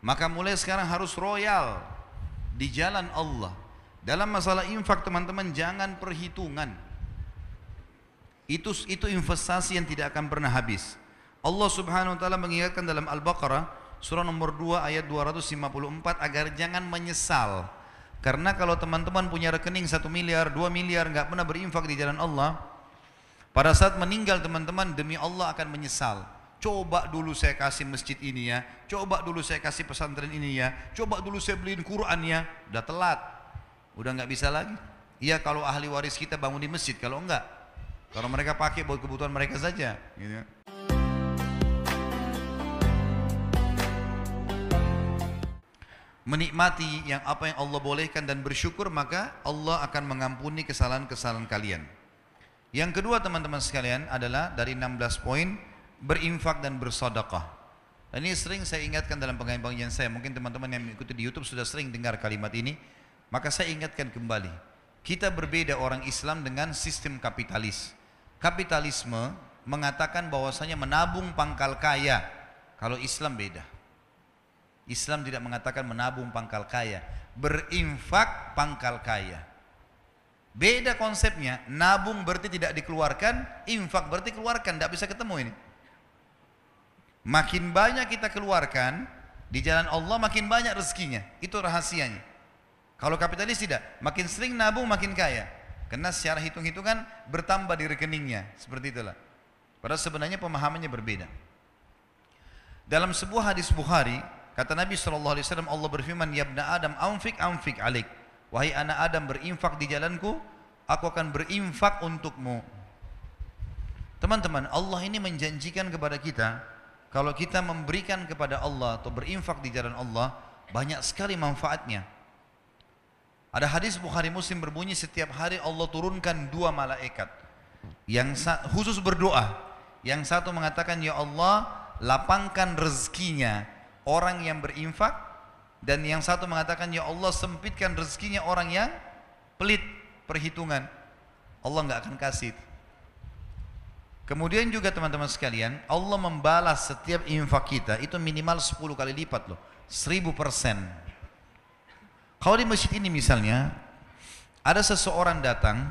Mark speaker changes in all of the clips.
Speaker 1: Maka mulai sekarang harus royal di jalan Allah. Dalam masalah infak teman-teman jangan perhitungan. Itu itu investasi yang tidak akan pernah habis. Allah Subhanahu wa taala mengingatkan dalam Al-Baqarah surah nomor 2 ayat 254 agar jangan menyesal. Karena kalau teman-teman punya rekening 1 miliar, 2 miliar nggak pernah berinfak di jalan Allah, pada saat meninggal teman-teman demi Allah akan menyesal coba dulu saya kasih masjid ini ya, coba dulu saya kasih pesantren ini ya, coba dulu saya beliin Quran ya, udah telat, udah nggak bisa lagi. Iya kalau ahli waris kita bangun di masjid, kalau enggak, kalau mereka pakai buat kebutuhan mereka saja. Gitu. Ya. Menikmati yang apa yang Allah bolehkan dan bersyukur maka Allah akan mengampuni kesalahan-kesalahan kalian. Yang kedua teman-teman sekalian adalah dari 16 poin berinfak dan bersodakah Dan ini sering saya ingatkan dalam pengajian saya, mungkin teman-teman yang mengikuti di YouTube sudah sering dengar kalimat ini, maka saya ingatkan kembali. Kita berbeda orang Islam dengan sistem kapitalis. Kapitalisme mengatakan bahwasanya menabung pangkal kaya. Kalau Islam beda. Islam tidak mengatakan menabung pangkal kaya, berinfak pangkal kaya. Beda konsepnya, nabung berarti tidak dikeluarkan, infak berarti keluarkan, tidak bisa ketemu ini. Makin banyak kita keluarkan di jalan Allah makin banyak rezekinya. Itu rahasianya. Kalau kapitalis tidak, makin sering nabung makin kaya. Karena secara hitung-hitungan bertambah di rekeningnya, seperti itulah. Padahal sebenarnya pemahamannya berbeda. Dalam sebuah hadis Bukhari, kata Nabi SAW, Allah berfirman, "Ya bna Adam, amfik amfik alik." Wahai anak Adam berinfak di jalanku, aku akan berinfak untukmu. Teman-teman, Allah ini menjanjikan kepada kita kalau kita memberikan kepada Allah atau berinfak di jalan Allah banyak sekali manfaatnya ada hadis Bukhari Muslim berbunyi setiap hari Allah turunkan dua malaikat yang khusus berdoa yang satu mengatakan ya Allah lapangkan rezekinya orang yang berinfak dan yang satu mengatakan ya Allah sempitkan rezekinya orang yang pelit perhitungan Allah nggak akan kasih Kemudian juga teman-teman sekalian, Allah membalas setiap infak kita itu minimal 10 kali lipat loh, 1000 persen. Kalau di masjid ini misalnya, ada seseorang datang,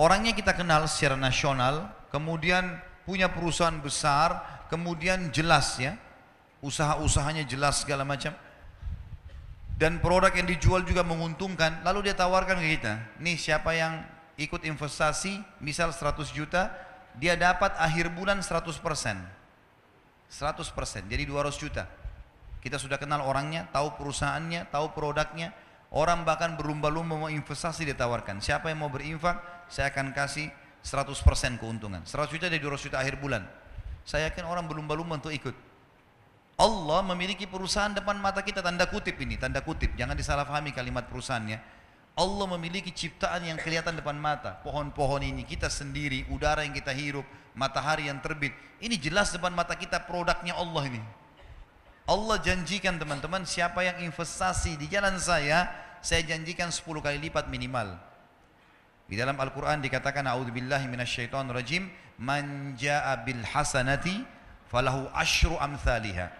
Speaker 1: orangnya kita kenal secara nasional, kemudian punya perusahaan besar, kemudian jelas ya, usaha-usahanya jelas segala macam, dan produk yang dijual juga menguntungkan, lalu dia tawarkan ke kita, nih siapa yang ikut investasi misal 100 juta, dia dapat akhir bulan 100%. 100%, jadi 200 juta. Kita sudah kenal orangnya, tahu perusahaannya, tahu produknya. Orang bahkan berlumba-lumba mau investasi ditawarkan. Siapa yang mau berinfak, saya akan kasih 100% keuntungan. 100 juta dari 200 juta akhir bulan. Saya yakin orang berlumba-lumba untuk ikut. Allah memiliki perusahaan depan mata kita, tanda kutip ini, tanda kutip. Jangan disalahpahami kalimat perusahaannya Allah memiliki ciptaan yang kelihatan depan mata. Pohon-pohon ini kita sendiri, udara yang kita hirup, matahari yang terbit. Ini jelas depan mata kita produknya Allah ini. Allah janjikan teman-teman siapa yang investasi di jalan saya, saya janjikan 10 kali lipat minimal. Di dalam Al-Quran dikatakan, A'udzubillahi minasyaitonirrajim, Man ja'a bil hasanati falahu ashru amthaliha.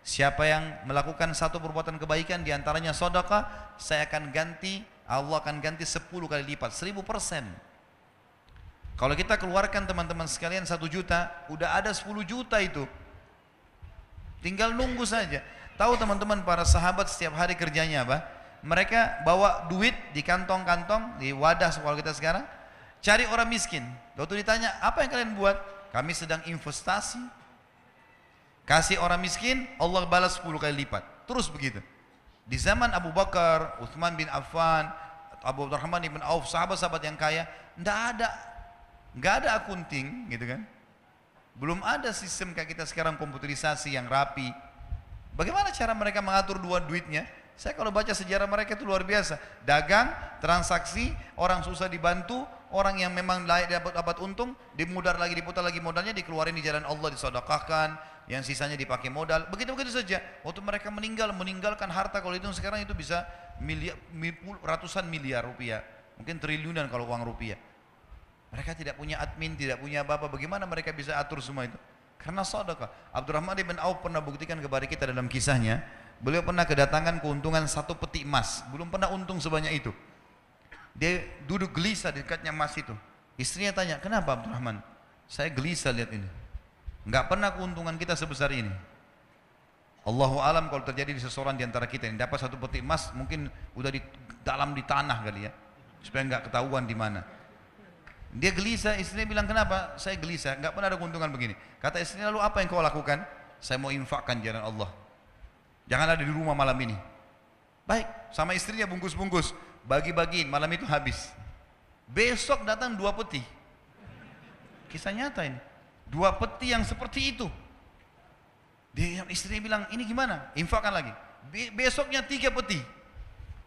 Speaker 1: Siapa yang melakukan satu perbuatan kebaikan diantaranya sodaka, saya akan ganti Allah akan ganti 10 kali lipat, 1000 persen. Kalau kita keluarkan teman-teman sekalian 1 juta, udah ada 10 juta itu. Tinggal nunggu saja. Tahu teman-teman para sahabat setiap hari kerjanya apa? Mereka bawa duit di kantong-kantong, di wadah sekolah kita sekarang, cari orang miskin. Lalu ditanya, apa yang kalian buat? Kami sedang investasi. Kasih orang miskin, Allah balas 10 kali lipat. Terus begitu. Di zaman Abu Bakar, Uthman bin Affan, Abu Rahman bin Auf, sahabat-sahabat yang kaya, tidak ada nggak ada akunting gitu kan. Belum ada sistem kayak kita sekarang komputerisasi yang rapi. Bagaimana cara mereka mengatur dua duitnya? Saya kalau baca sejarah mereka itu luar biasa. Dagang, transaksi, orang susah dibantu, orang yang memang layak dapat dapat untung, dimudar lagi diputar lagi modalnya dikeluarin di jalan Allah disodokahkan, yang sisanya dipakai modal. Begitu-begitu saja. Waktu mereka meninggal, meninggalkan harta kalau itu sekarang itu bisa miliar, ratusan miliar rupiah. Mungkin triliunan kalau uang rupiah. Mereka tidak punya admin, tidak punya apa-apa. Bagaimana mereka bisa atur semua itu? Karena sadaqah. Abdurrahman ibn Auf pernah buktikan kepada kita dalam kisahnya. Beliau pernah kedatangan keuntungan satu peti emas. Belum pernah untung sebanyak itu. Dia duduk gelisah dekatnya emas itu. Istrinya tanya, kenapa Abdurrahman? Saya gelisah lihat ini. Nggak pernah keuntungan kita sebesar ini. Allahu alam kalau terjadi di seseorang di antara kita ini dapat satu peti emas mungkin udah di dalam di tanah kali ya supaya nggak ketahuan di mana. Dia gelisah, istrinya bilang kenapa? Saya gelisah, nggak pernah ada keuntungan begini. Kata istrinya lalu apa yang kau lakukan? Saya mau infakkan jalan Allah. Jangan ada di rumah malam ini. Baik, sama istrinya bungkus-bungkus, bagi-bagiin, malam itu habis. Besok datang dua peti. Kisah nyata ini. Dua peti yang seperti itu. Dia istri bilang, ini gimana? Infakkan lagi. besoknya tiga peti.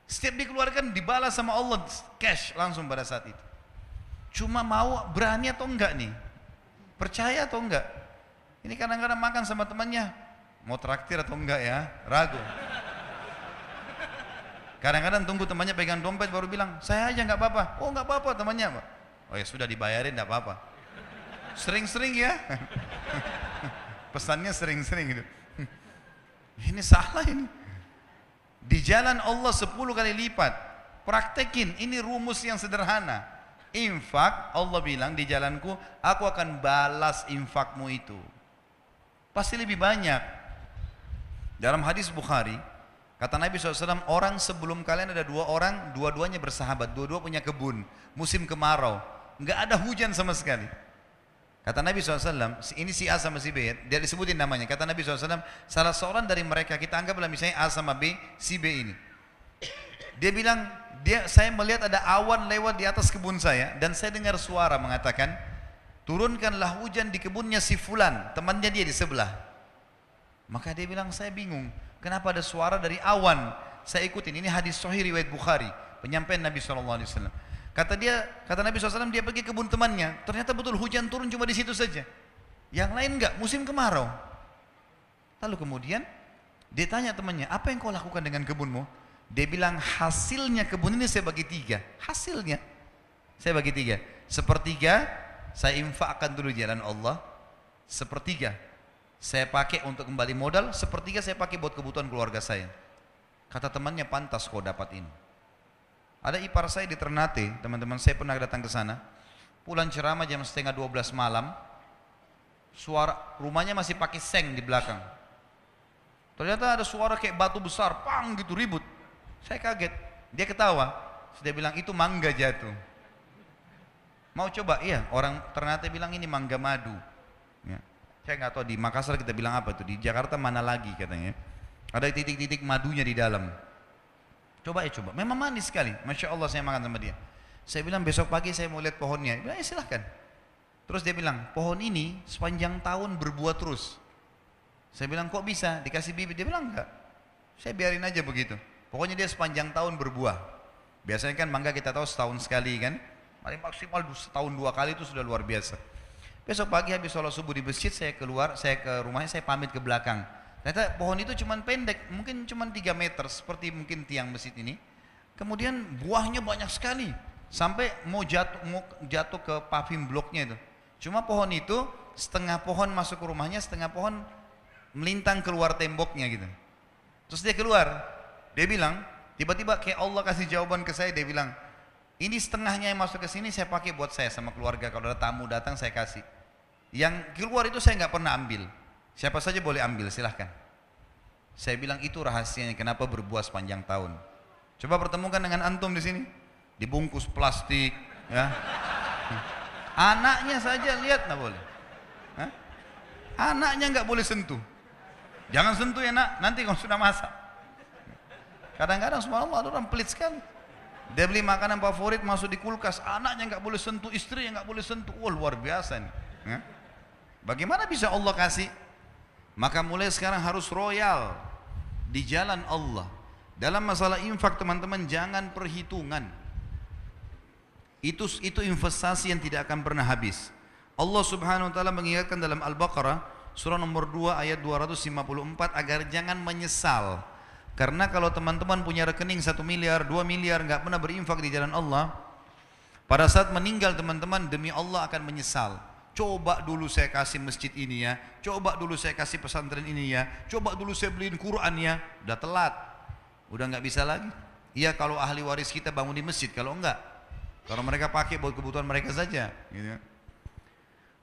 Speaker 1: Setiap dikeluarkan dibalas sama Allah cash langsung pada saat itu. Cuma mau berani atau enggak nih? Percaya atau enggak? Ini kadang-kadang makan sama temannya, mau traktir atau enggak ya? Ragu. Kadang-kadang tunggu temannya pegang dompet baru bilang, saya aja enggak apa-apa. Oh enggak apa-apa temannya. Oh ya sudah dibayarin enggak apa-apa. Sering-sering ya. Pesannya sering-sering gitu. Ini salah ini. Di jalan Allah 10 kali lipat. Praktekin, ini rumus yang sederhana. Infak, Allah bilang di jalanku, aku akan balas infakmu itu. Pasti lebih banyak. Dalam hadis Bukhari, Kata Nabi SAW, orang sebelum kalian ada dua orang, dua-duanya bersahabat, dua-dua punya kebun, musim kemarau, nggak ada hujan sama sekali. Kata Nabi SAW, ini si A sama si B, ya, dia disebutin namanya. Kata Nabi SAW, salah seorang dari mereka, kita anggaplah misalnya A sama B, si B ini. Dia bilang, dia saya melihat ada awan lewat di atas kebun saya, dan saya dengar suara mengatakan, turunkanlah hujan di kebunnya si Fulan, temannya dia di sebelah. Maka dia bilang, saya bingung, kenapa ada suara dari awan? Saya ikutin, ini hadis sahih riwayat Bukhari, penyampaian Nabi SAW. Kata dia, kata Nabi SAW dia pergi kebun temannya. Ternyata betul hujan turun cuma di situ saja. Yang lain enggak, musim kemarau. Lalu kemudian dia tanya temannya, apa yang kau lakukan dengan kebunmu? Dia bilang hasilnya kebun ini saya bagi tiga. Hasilnya saya bagi tiga. Sepertiga saya infakkan dulu jalan Allah. Sepertiga saya pakai untuk kembali modal. Sepertiga saya pakai buat kebutuhan keluarga saya. Kata temannya pantas kau dapat ini. Ada ipar saya di Ternate, teman-teman saya pernah datang ke sana. Pulang ceramah jam setengah 12 malam. Suara rumahnya masih pakai seng di belakang. Ternyata ada suara kayak batu besar, pang gitu ribut. Saya kaget. Dia ketawa. Dia bilang itu mangga jatuh. Mau coba? Iya, orang Ternate bilang ini mangga madu. Ya. Saya nggak tahu di Makassar kita bilang apa tuh, di Jakarta mana lagi katanya. Ya. Ada titik-titik madunya di dalam. Coba ya coba. Memang manis sekali. Masya Allah saya makan sama dia. Saya bilang besok pagi saya mau lihat pohonnya. Dia bilang ya silahkan. Terus dia bilang pohon ini sepanjang tahun berbuah terus. Saya bilang kok bisa dikasih bibit? Dia bilang enggak. Saya biarin aja begitu. Pokoknya dia sepanjang tahun berbuah. Biasanya kan mangga kita tahu setahun sekali kan. Paling maksimal setahun dua kali itu sudah luar biasa. Besok pagi habis sholat subuh di masjid saya keluar, saya ke rumahnya, saya pamit ke belakang. Ternyata pohon itu cuma pendek, mungkin cuma 3 meter seperti mungkin tiang masjid ini. Kemudian buahnya banyak sekali sampai mau jatuh, mau jatuh ke paving bloknya itu. Cuma pohon itu setengah pohon masuk ke rumahnya, setengah pohon melintang keluar temboknya gitu. Terus dia keluar, dia bilang, tiba-tiba kayak Allah kasih jawaban ke saya, dia bilang, ini setengahnya yang masuk ke sini saya pakai buat saya sama keluarga, kalau ada tamu datang saya kasih. Yang keluar itu saya nggak pernah ambil, Siapa saja boleh ambil, silahkan. Saya bilang itu rahasianya kenapa berbuah sepanjang tahun. Coba pertemukan dengan antum di sini, dibungkus plastik, ya. Anaknya saja lihat nggak boleh. Hah? Anaknya nggak boleh sentuh. Jangan sentuh ya nak, nanti kalau sudah masak. Kadang-kadang subhanallah ada orang pelit sekali. Dia beli makanan favorit masuk di kulkas, anaknya nggak boleh sentuh, istrinya nggak boleh sentuh. Wah luar biasa nih. Bagaimana bisa Allah kasih maka mulai sekarang harus royal di jalan Allah. Dalam masalah infak teman-teman jangan perhitungan. Itu itu investasi yang tidak akan pernah habis. Allah Subhanahu wa taala mengingatkan dalam Al-Baqarah surah nomor 2 ayat 254 agar jangan menyesal. Karena kalau teman-teman punya rekening 1 miliar, 2 miliar nggak pernah berinfak di jalan Allah, pada saat meninggal teman-teman demi Allah akan menyesal coba dulu saya kasih masjid ini ya, coba dulu saya kasih pesantren ini ya, coba dulu saya beliin Quran ya, udah telat, udah nggak bisa lagi. Iya kalau ahli waris kita bangun di masjid, kalau enggak, kalau mereka pakai buat kebutuhan mereka saja. Gitu. Ya.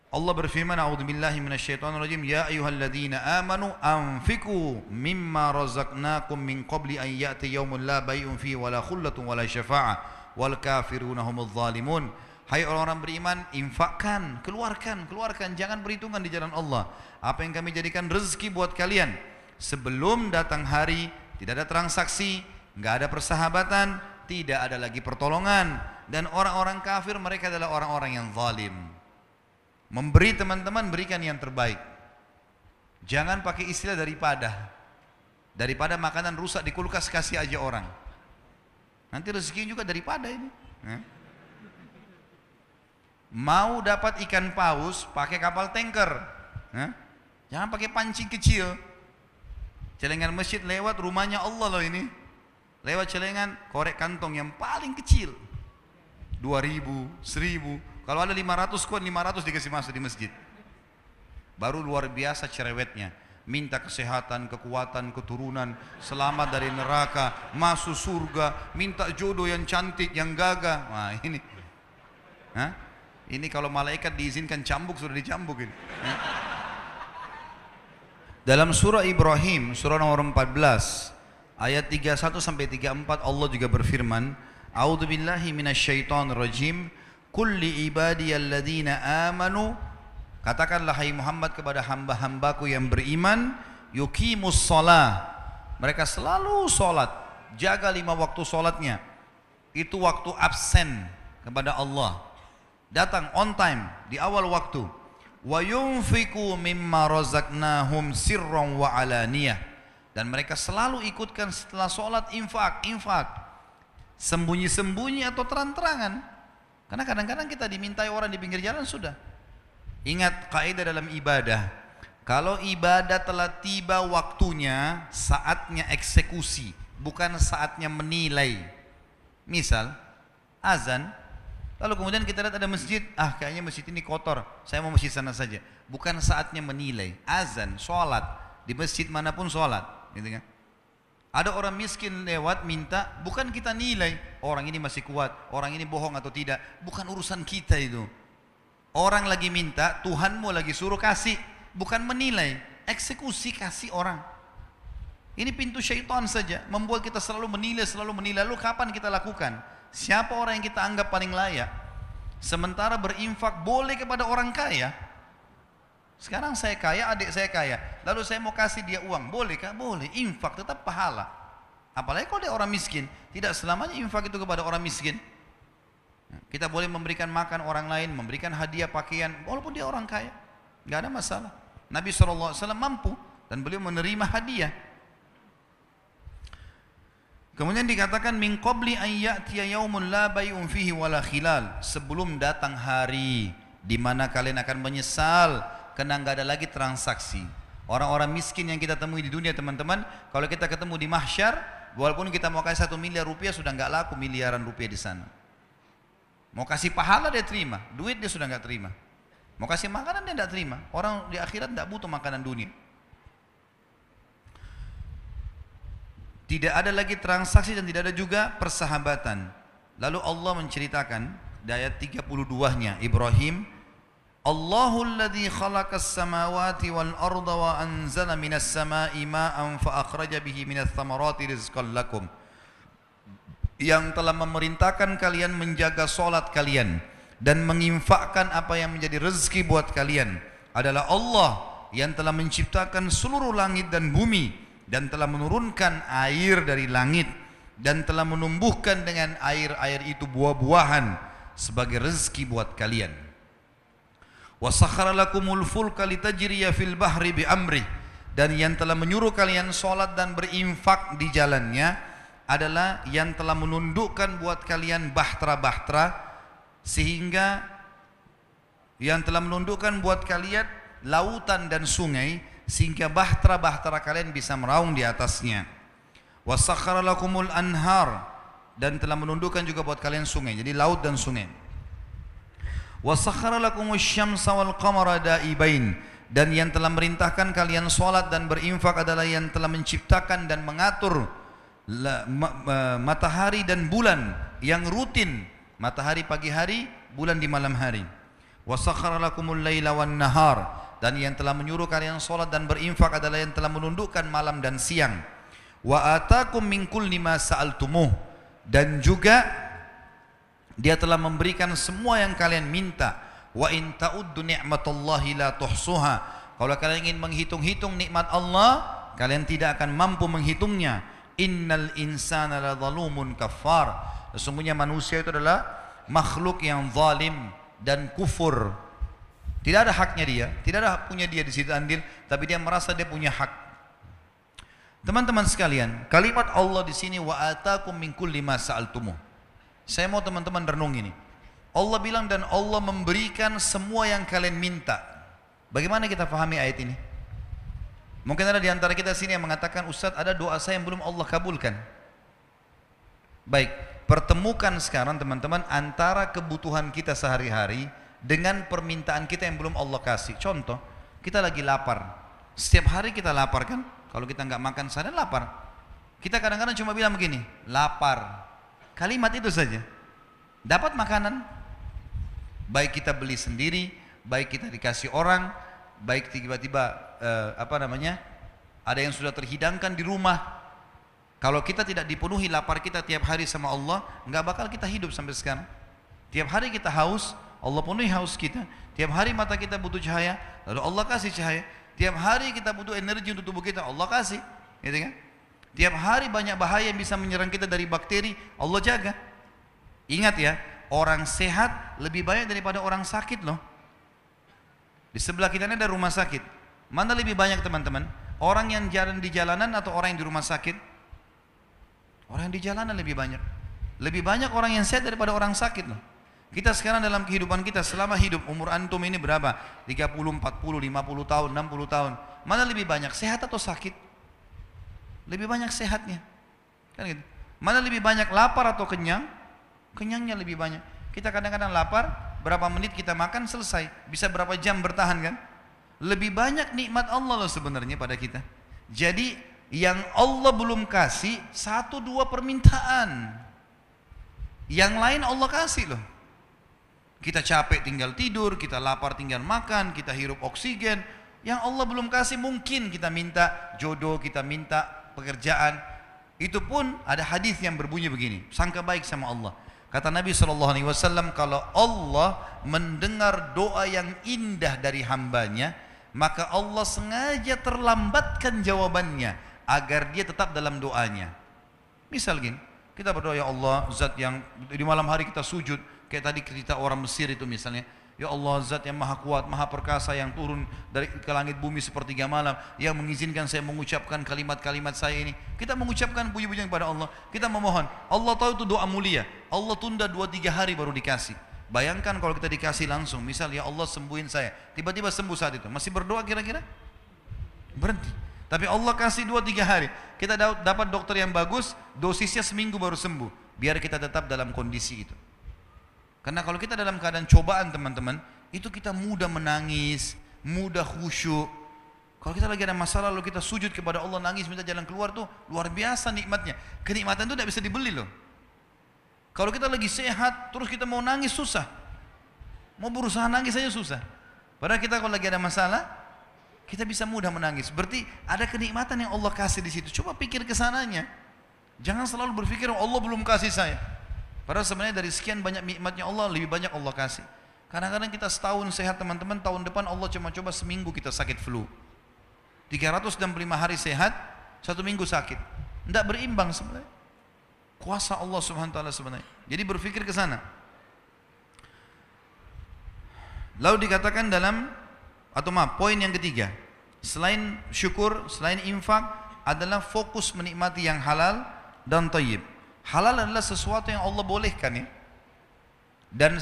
Speaker 1: Allah berfirman, "A'udzubillahi rajim ya ayyuhalladzina amanu anfiqu mimma razaqnakum min qabli an ya'ti yawmun la bay'un fihi wala khullatun wala syafa'ah wal kafiruna humudz zalimun." Hai orang-orang beriman, infakkan, keluarkan, keluarkan, jangan berhitungan di jalan Allah. Apa yang kami jadikan rezeki buat kalian. Sebelum datang hari, tidak ada transaksi, nggak ada persahabatan, tidak ada lagi pertolongan. Dan orang-orang kafir mereka adalah orang-orang yang zalim. Memberi teman-teman berikan yang terbaik. Jangan pakai istilah daripada. Daripada makanan rusak di kulkas kasih aja orang. Nanti rezeki juga daripada ini. Eh? Mau dapat ikan paus pakai kapal tanker. Hah? Jangan pakai pancing kecil. Celengan masjid lewat rumahnya Allah loh ini. Lewat celengan korek kantong yang paling kecil. 2000, 1000. Kalau ada 500 kuat 500 dikasih masuk di masjid. Baru luar biasa cerewetnya minta kesehatan, kekuatan, keturunan, selamat dari neraka, masuk surga, minta jodoh yang cantik, yang gagah. Wah, ini. Hah? Ini kalau malaikat diizinkan cambuk sudah dicambuk ini. Dalam surah Ibrahim, surah nomor 14, ayat 31 sampai 34 Allah juga berfirman, "A'udzu billahi minasyaitonir rajim. Kulli ibadiyalladzina amanu" Katakanlah hai Muhammad kepada hamba-hambaku yang beriman, yuqimus shalah. Mereka selalu salat, jaga lima waktu salatnya. Itu waktu absen kepada Allah datang on time di awal waktu wa yunfiku mimma razaqnahum sirran wa alaniyah dan mereka selalu ikutkan setelah sholat infak infak sembunyi-sembunyi atau terang-terangan karena kadang-kadang kita dimintai orang di pinggir jalan sudah ingat kaidah dalam ibadah kalau ibadah telah tiba waktunya, saatnya eksekusi, bukan saatnya menilai. Misal, azan Lalu kemudian kita lihat ada masjid, ah kayaknya masjid ini kotor, saya mau masjid sana saja. Bukan saatnya menilai. Azan, sholat, di masjid manapun sholat. Gitu kan? Ada orang miskin lewat minta, bukan kita nilai orang ini masih kuat, orang ini bohong atau tidak. Bukan urusan kita itu. Orang lagi minta, Tuhanmu lagi suruh kasih. Bukan menilai, eksekusi kasih orang. Ini pintu syaitan saja, membuat kita selalu menilai, selalu menilai. Lalu kapan kita lakukan? Siapa orang yang kita anggap paling layak? Sementara berinfak boleh kepada orang kaya. Sekarang saya kaya, adik saya kaya. Lalu saya mau kasih dia uang, boleh kah? Boleh. Infak tetap pahala. Apalagi kalau dia orang miskin, tidak selamanya infak itu kepada orang miskin. Kita boleh memberikan makan orang lain, memberikan hadiah pakaian, walaupun dia orang kaya. Nggak ada masalah. Nabi SAW mampu dan beliau menerima hadiah. Kemudian dikatakan min qabli yaumun la bay'un fihi wala khilal. Sebelum datang hari di mana kalian akan menyesal karena enggak ada lagi transaksi. Orang-orang miskin yang kita temui di dunia teman-teman, kalau kita ketemu di mahsyar, walaupun kita mau kasih satu miliar rupiah sudah enggak laku miliaran rupiah di sana. Mau kasih pahala dia terima, duit dia sudah enggak terima. Mau kasih makanan dia enggak terima. Orang di akhirat enggak butuh makanan dunia. Tidak ada lagi transaksi dan tidak ada juga persahabatan. Lalu Allah menceritakan ayat 32-nya Ibrahim Allahul ladzi khalaqas samawati wal arda wa anzala minas samai ma'an fa akhraja bihi minats thamarati rizqan lakum yang telah memerintahkan kalian menjaga solat kalian dan menginfakkan apa yang menjadi rezeki buat kalian adalah Allah yang telah menciptakan seluruh langit dan bumi dan telah menurunkan air dari langit dan telah menumbuhkan dengan air-air itu buah-buahan sebagai rezeki buat kalian. Wasakharalakumul fulka litajriya fil bahri bi amri dan yang telah menyuruh kalian salat dan berinfak di jalannya adalah yang telah menundukkan buat kalian bahtera-bahtera sehingga yang telah menundukkan buat kalian lautan dan sungai sehingga bahtera-bahtera kalian bisa meraung di atasnya. Wasakhara lakumul anhar dan telah menundukkan juga buat kalian sungai. Jadi laut dan sungai. Wasakhara lakumus syamsa wal qamara daibain dan yang telah merintahkan kalian solat dan berinfak adalah yang telah menciptakan dan mengatur matahari dan bulan yang rutin matahari pagi hari bulan di malam hari wasakhara lakumul laila wan nahar dan yang telah menyuruh kalian sholat dan berinfak adalah yang telah menundukkan malam dan siang. Wa atakum min kulli ma sa'altumuh dan juga dia telah memberikan semua yang kalian minta. Wa in ta'uddu ni'matallahi la tuhsuha. Kalau kalian ingin menghitung-hitung nikmat Allah, kalian tidak akan mampu menghitungnya. Innal insana la zalumun kafar. Sesungguhnya manusia itu adalah makhluk yang zalim dan kufur tidak ada haknya dia, tidak ada punya dia di situ andil, tapi dia merasa dia punya hak. Teman-teman sekalian, kalimat Allah di sini wa atakum min kulli ma sa'altumuh. Saya mau teman-teman renung ini. Allah bilang dan Allah memberikan semua yang kalian minta. Bagaimana kita fahami ayat ini? Mungkin ada di antara kita sini yang mengatakan, Ustaz ada doa saya yang belum Allah kabulkan. Baik, pertemukan sekarang teman-teman antara kebutuhan kita sehari-hari dengan permintaan kita yang belum Allah kasih. Contoh, kita lagi lapar. Setiap hari kita lapar kan? Kalau kita nggak makan sana lapar. Kita kadang-kadang cuma bilang begini, lapar. Kalimat itu saja. Dapat makanan, baik kita beli sendiri, baik kita dikasih orang, baik tiba-tiba uh, apa namanya ada yang sudah terhidangkan di rumah. Kalau kita tidak dipenuhi lapar kita tiap hari sama Allah, nggak bakal kita hidup sampai sekarang. Tiap hari kita haus, Allah penuhi haus kita. Tiap hari mata kita butuh cahaya, lalu Allah kasih cahaya. Tiap hari kita butuh energi untuk tubuh kita, Allah kasih. Gitu kan? Tiap hari banyak bahaya yang bisa menyerang kita dari bakteri, Allah jaga. Ingat ya, orang sehat lebih banyak daripada orang sakit loh. Di sebelah kita ini ada rumah sakit. Mana lebih banyak teman-teman? Orang yang jalan di jalanan atau orang yang di rumah sakit? Orang yang di jalanan lebih banyak. Lebih banyak orang yang sehat daripada orang sakit loh. Kita sekarang dalam kehidupan kita selama hidup umur antum ini berapa? 30, 40, 50 tahun, 60 tahun. Mana lebih banyak sehat atau sakit? Lebih banyak sehatnya. Kan gitu. Mana lebih banyak lapar atau kenyang? Kenyangnya lebih banyak. Kita kadang-kadang lapar, berapa menit kita makan selesai. Bisa berapa jam bertahan kan? Lebih banyak nikmat Allah loh sebenarnya pada kita. Jadi yang Allah belum kasih satu dua permintaan. Yang lain Allah kasih loh. Kita capek tinggal tidur, kita lapar tinggal makan, kita hirup oksigen. Yang Allah belum kasih mungkin kita minta jodoh, kita minta pekerjaan. Itu pun ada hadis yang berbunyi begini, sangka baik sama Allah. Kata Nabi saw kalau Allah mendengar doa yang indah dari hambanya, maka Allah sengaja terlambatkan jawabannya agar dia tetap dalam doanya. misalnya kita berdoa ya Allah, zat yang di malam hari kita sujud, Kayak tadi cerita orang Mesir itu misalnya. Ya Allah zat yang maha kuat, maha perkasa yang turun dari ke langit bumi sepertiga malam yang mengizinkan saya mengucapkan kalimat-kalimat saya ini. Kita mengucapkan puji-pujian kepada Allah. Kita memohon. Allah tahu itu doa mulia. Allah tunda dua tiga hari baru dikasih. Bayangkan kalau kita dikasih langsung, misal ya Allah sembuhin saya, tiba-tiba sembuh saat itu, masih berdoa kira-kira? Berhenti. Tapi Allah kasih dua tiga hari, kita dapat dokter yang bagus, dosisnya seminggu baru sembuh, biar kita tetap dalam kondisi itu. Karena kalau kita dalam keadaan cobaan teman-teman, itu kita mudah menangis, mudah khusyuk. Kalau kita lagi ada masalah lalu kita sujud kepada Allah nangis minta jalan keluar tuh luar biasa nikmatnya. Kenikmatan itu tidak bisa dibeli loh. Kalau kita lagi sehat terus kita mau nangis susah. Mau berusaha nangis saja susah. Padahal kita kalau lagi ada masalah kita bisa mudah menangis. Berarti ada kenikmatan yang Allah kasih di situ. Coba pikir kesananya. Jangan selalu berpikir oh, Allah belum kasih saya. Padahal sebenarnya dari sekian banyak nikmatnya Allah, lebih banyak Allah kasih. Kadang-kadang kita setahun sehat teman-teman, tahun depan Allah cuma coba seminggu kita sakit flu. 365 hari sehat, satu minggu sakit. Tidak berimbang sebenarnya. Kuasa Allah subhanahu wa ta'ala sebenarnya. Jadi berpikir ke sana. Lalu dikatakan dalam, atau maaf, poin yang ketiga. Selain syukur, selain infak, adalah fokus menikmati yang halal dan tayyib. Halal adalah sesuatu yang Allah bolehkan ya. Dan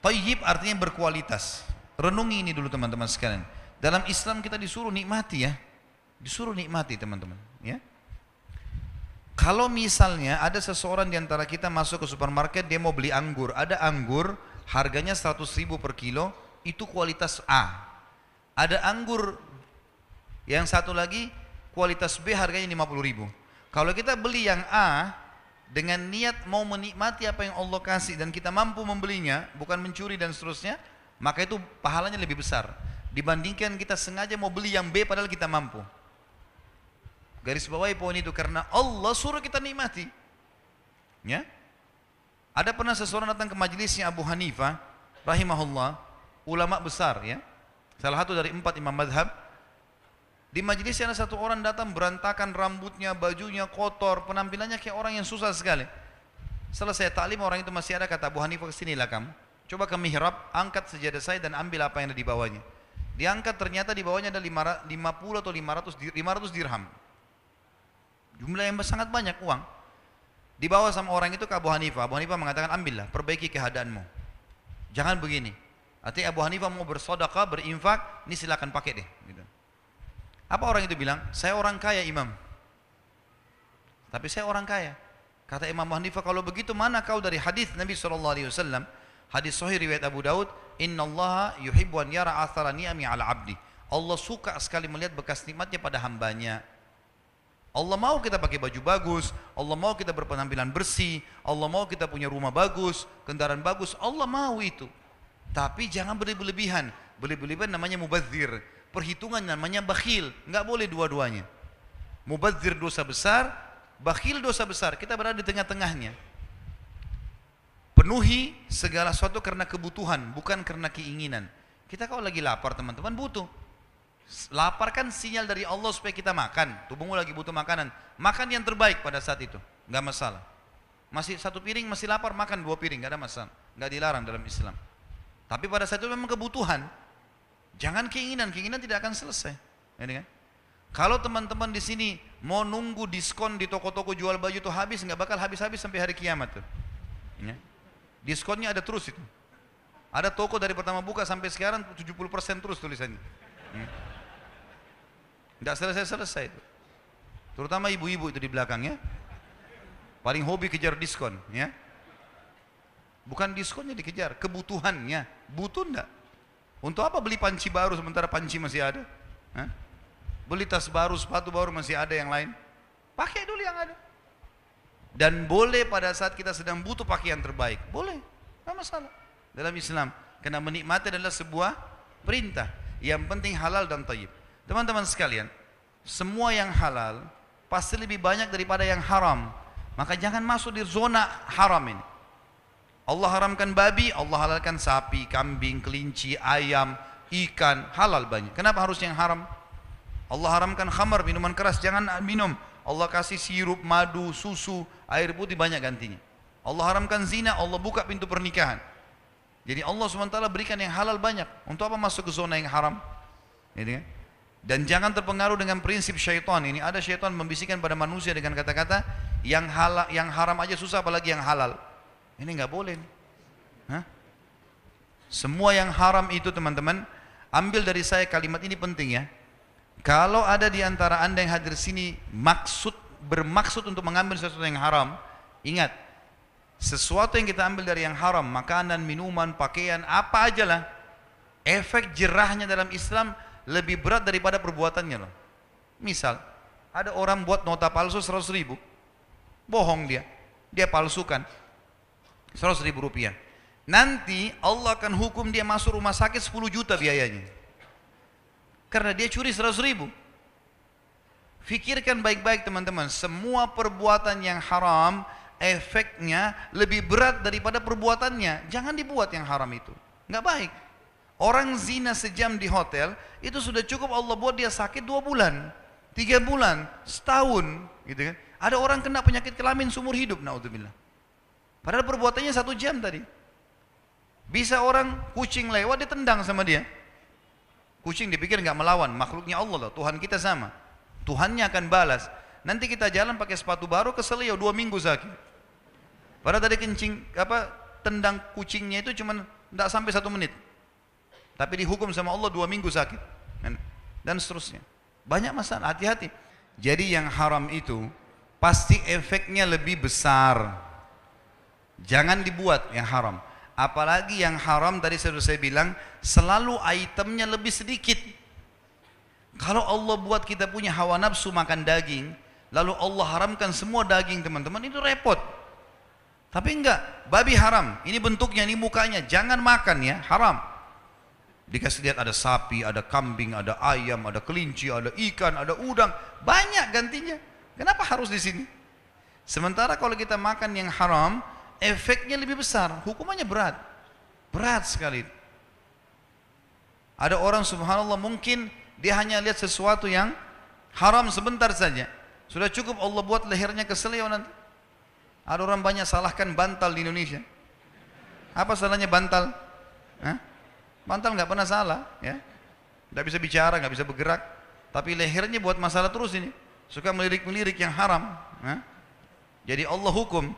Speaker 1: tayyib artinya berkualitas. Renungi ini dulu teman-teman sekalian. Dalam Islam kita disuruh nikmati ya. Disuruh nikmati teman-teman ya. Kalau misalnya ada seseorang di antara kita masuk ke supermarket dia mau beli anggur, ada anggur harganya 100 ribu per kilo, itu kualitas A. Ada anggur yang satu lagi kualitas B harganya 50 ribu. Kalau kita beli yang A dengan niat mau menikmati apa yang Allah kasih dan kita mampu membelinya, bukan mencuri dan seterusnya, maka itu pahalanya lebih besar dibandingkan kita sengaja mau beli yang B padahal kita mampu. Garis bawahi poin itu karena Allah suruh kita nikmati. Ya? Ada pernah seseorang datang ke majelisnya Abu Hanifah rahimahullah, ulama besar ya. Salah satu dari empat imam madhab di majlisnya ada satu orang datang berantakan rambutnya, bajunya kotor, penampilannya kayak orang yang susah sekali. Selesai taklim orang itu masih ada kata Abu Hanifah lah kamu. Coba ke mihrab, angkat sejadah saya dan ambil apa yang ada di bawahnya. Diangkat ternyata di bawahnya ada 50 atau 500, 500 dirham. Jumlah yang sangat banyak uang. Dibawa sama orang itu ke Abu Hanifah. Abu Hanifah mengatakan ambillah, perbaiki keadaanmu. Jangan begini. Artinya Abu Hanifah mau bersodaka berinfak, ini silakan pakai deh. Gitu. Apa orang itu bilang? Saya orang kaya imam. Tapi saya orang kaya. Kata Imam Hanifah, kalau begitu mana kau dari hadis Nabi SAW? Hadis sahih riwayat Abu Daud, Inna Allah yuhibbu an yara athara ni'ami ala abdi. Allah suka sekali melihat bekas nikmatnya pada hambanya. Allah mau kita pakai baju bagus, Allah mau kita berpenampilan bersih, Allah mau kita punya rumah bagus, kendaraan bagus, Allah mau itu. Tapi jangan berlebihan. Berlebihan namanya mubazir perhitungan namanya bakhil. Nggak boleh dua-duanya. Mubazir dosa besar, bakhil dosa besar. Kita berada di tengah-tengahnya. Penuhi segala sesuatu karena kebutuhan, bukan karena keinginan. Kita kalau lagi lapar teman-teman butuh. Lapar kan sinyal dari Allah supaya kita makan. Tubuhmu lagi butuh makanan. Makan yang terbaik pada saat itu. Nggak masalah. Masih satu piring masih lapar makan dua piring nggak ada masalah. Nggak dilarang dalam Islam. Tapi pada saat itu memang kebutuhan. Jangan keinginan, keinginan tidak akan selesai. Ya, ini kan? Kalau teman-teman di sini mau nunggu diskon di toko-toko jual baju itu habis, nggak bakal habis-habis sampai hari kiamat tuh. Ya. Diskonnya ada terus itu. Ada toko dari pertama buka sampai sekarang 70% terus tulisannya. Tidak ya. selesai-selesai itu. Terutama ibu-ibu itu di belakang ya. Paling hobi kejar diskon ya. Bukan diskonnya dikejar, kebutuhannya. Butuh enggak? Untuk apa beli panci baru sementara panci masih ada? Hah? Beli tas baru, sepatu baru masih ada yang lain? Pakai dulu yang ada. Dan boleh pada saat kita sedang butuh pakaian terbaik. Boleh, tidak masalah. Dalam Islam, kena menikmati adalah sebuah perintah. Yang penting halal dan tayyib. Teman-teman sekalian, semua yang halal pasti lebih banyak daripada yang haram. Maka jangan masuk di zona haram ini. Allah haramkan babi, Allah halalkan sapi, kambing, kelinci, ayam, ikan, halal banyak. Kenapa harus yang haram? Allah haramkan khamar, minuman keras, jangan minum. Allah kasih sirup, madu, susu, air putih banyak gantinya. Allah haramkan zina, Allah buka pintu pernikahan. Jadi Allah SWT berikan yang halal banyak. Untuk apa masuk ke zona yang haram? kan? Dan jangan terpengaruh dengan prinsip syaitan ini. Ada syaitan membisikkan pada manusia dengan kata-kata yang halal, yang haram aja susah apalagi yang halal. Ini nggak boleh. Nih. Hah? Semua yang haram itu teman-teman, ambil dari saya kalimat ini penting ya. Kalau ada di antara anda yang hadir sini maksud bermaksud untuk mengambil sesuatu yang haram, ingat sesuatu yang kita ambil dari yang haram, makanan, minuman, pakaian, apa aja lah, efek jerahnya dalam Islam lebih berat daripada perbuatannya loh. Misal, ada orang buat nota palsu 100 ribu, bohong dia, dia palsukan, 100 ribu rupiah. Nanti Allah akan hukum dia masuk rumah sakit 10 juta biayanya. Karena dia curi 100 ribu. Fikirkan baik-baik teman-teman, semua perbuatan yang haram efeknya lebih berat daripada perbuatannya. Jangan dibuat yang haram itu. Nggak baik. Orang zina sejam di hotel, itu sudah cukup Allah buat dia sakit dua bulan, tiga bulan, setahun. gitu kan. Ada orang kena penyakit kelamin seumur hidup, naudzubillah. Padahal perbuatannya satu jam tadi. Bisa orang kucing lewat ditendang sama dia. Kucing dipikir nggak melawan, makhluknya Allah loh, Tuhan kita sama. Tuhannya akan balas. Nanti kita jalan pakai sepatu baru kesel ya dua minggu sakit. Padahal tadi kencing apa tendang kucingnya itu cuma tidak sampai satu menit. Tapi dihukum sama Allah dua minggu sakit dan seterusnya. Banyak masalah, hati-hati. Jadi yang haram itu pasti efeknya lebih besar Jangan dibuat yang haram. Apalagi yang haram tadi sudah saya bilang selalu itemnya lebih sedikit. Kalau Allah buat kita punya hawa nafsu makan daging, lalu Allah haramkan semua daging teman-teman itu repot. Tapi enggak, babi haram. Ini bentuknya, ini mukanya. Jangan makan ya, haram. Dikasih lihat ada sapi, ada kambing, ada ayam, ada kelinci, ada ikan, ada udang. Banyak gantinya. Kenapa harus di sini? Sementara kalau kita makan yang haram, efeknya lebih besar, hukumannya berat. Berat sekali. Ada orang subhanallah mungkin dia hanya lihat sesuatu yang haram sebentar saja. Sudah cukup Allah buat lehernya ya nanti. Ada orang banyak salahkan bantal di Indonesia. Apa salahnya bantal? Hah? Bantal nggak pernah salah, ya. Nggak bisa bicara, nggak bisa bergerak. Tapi lehernya buat masalah terus ini. Suka melirik-melirik yang haram. Hah? Jadi Allah hukum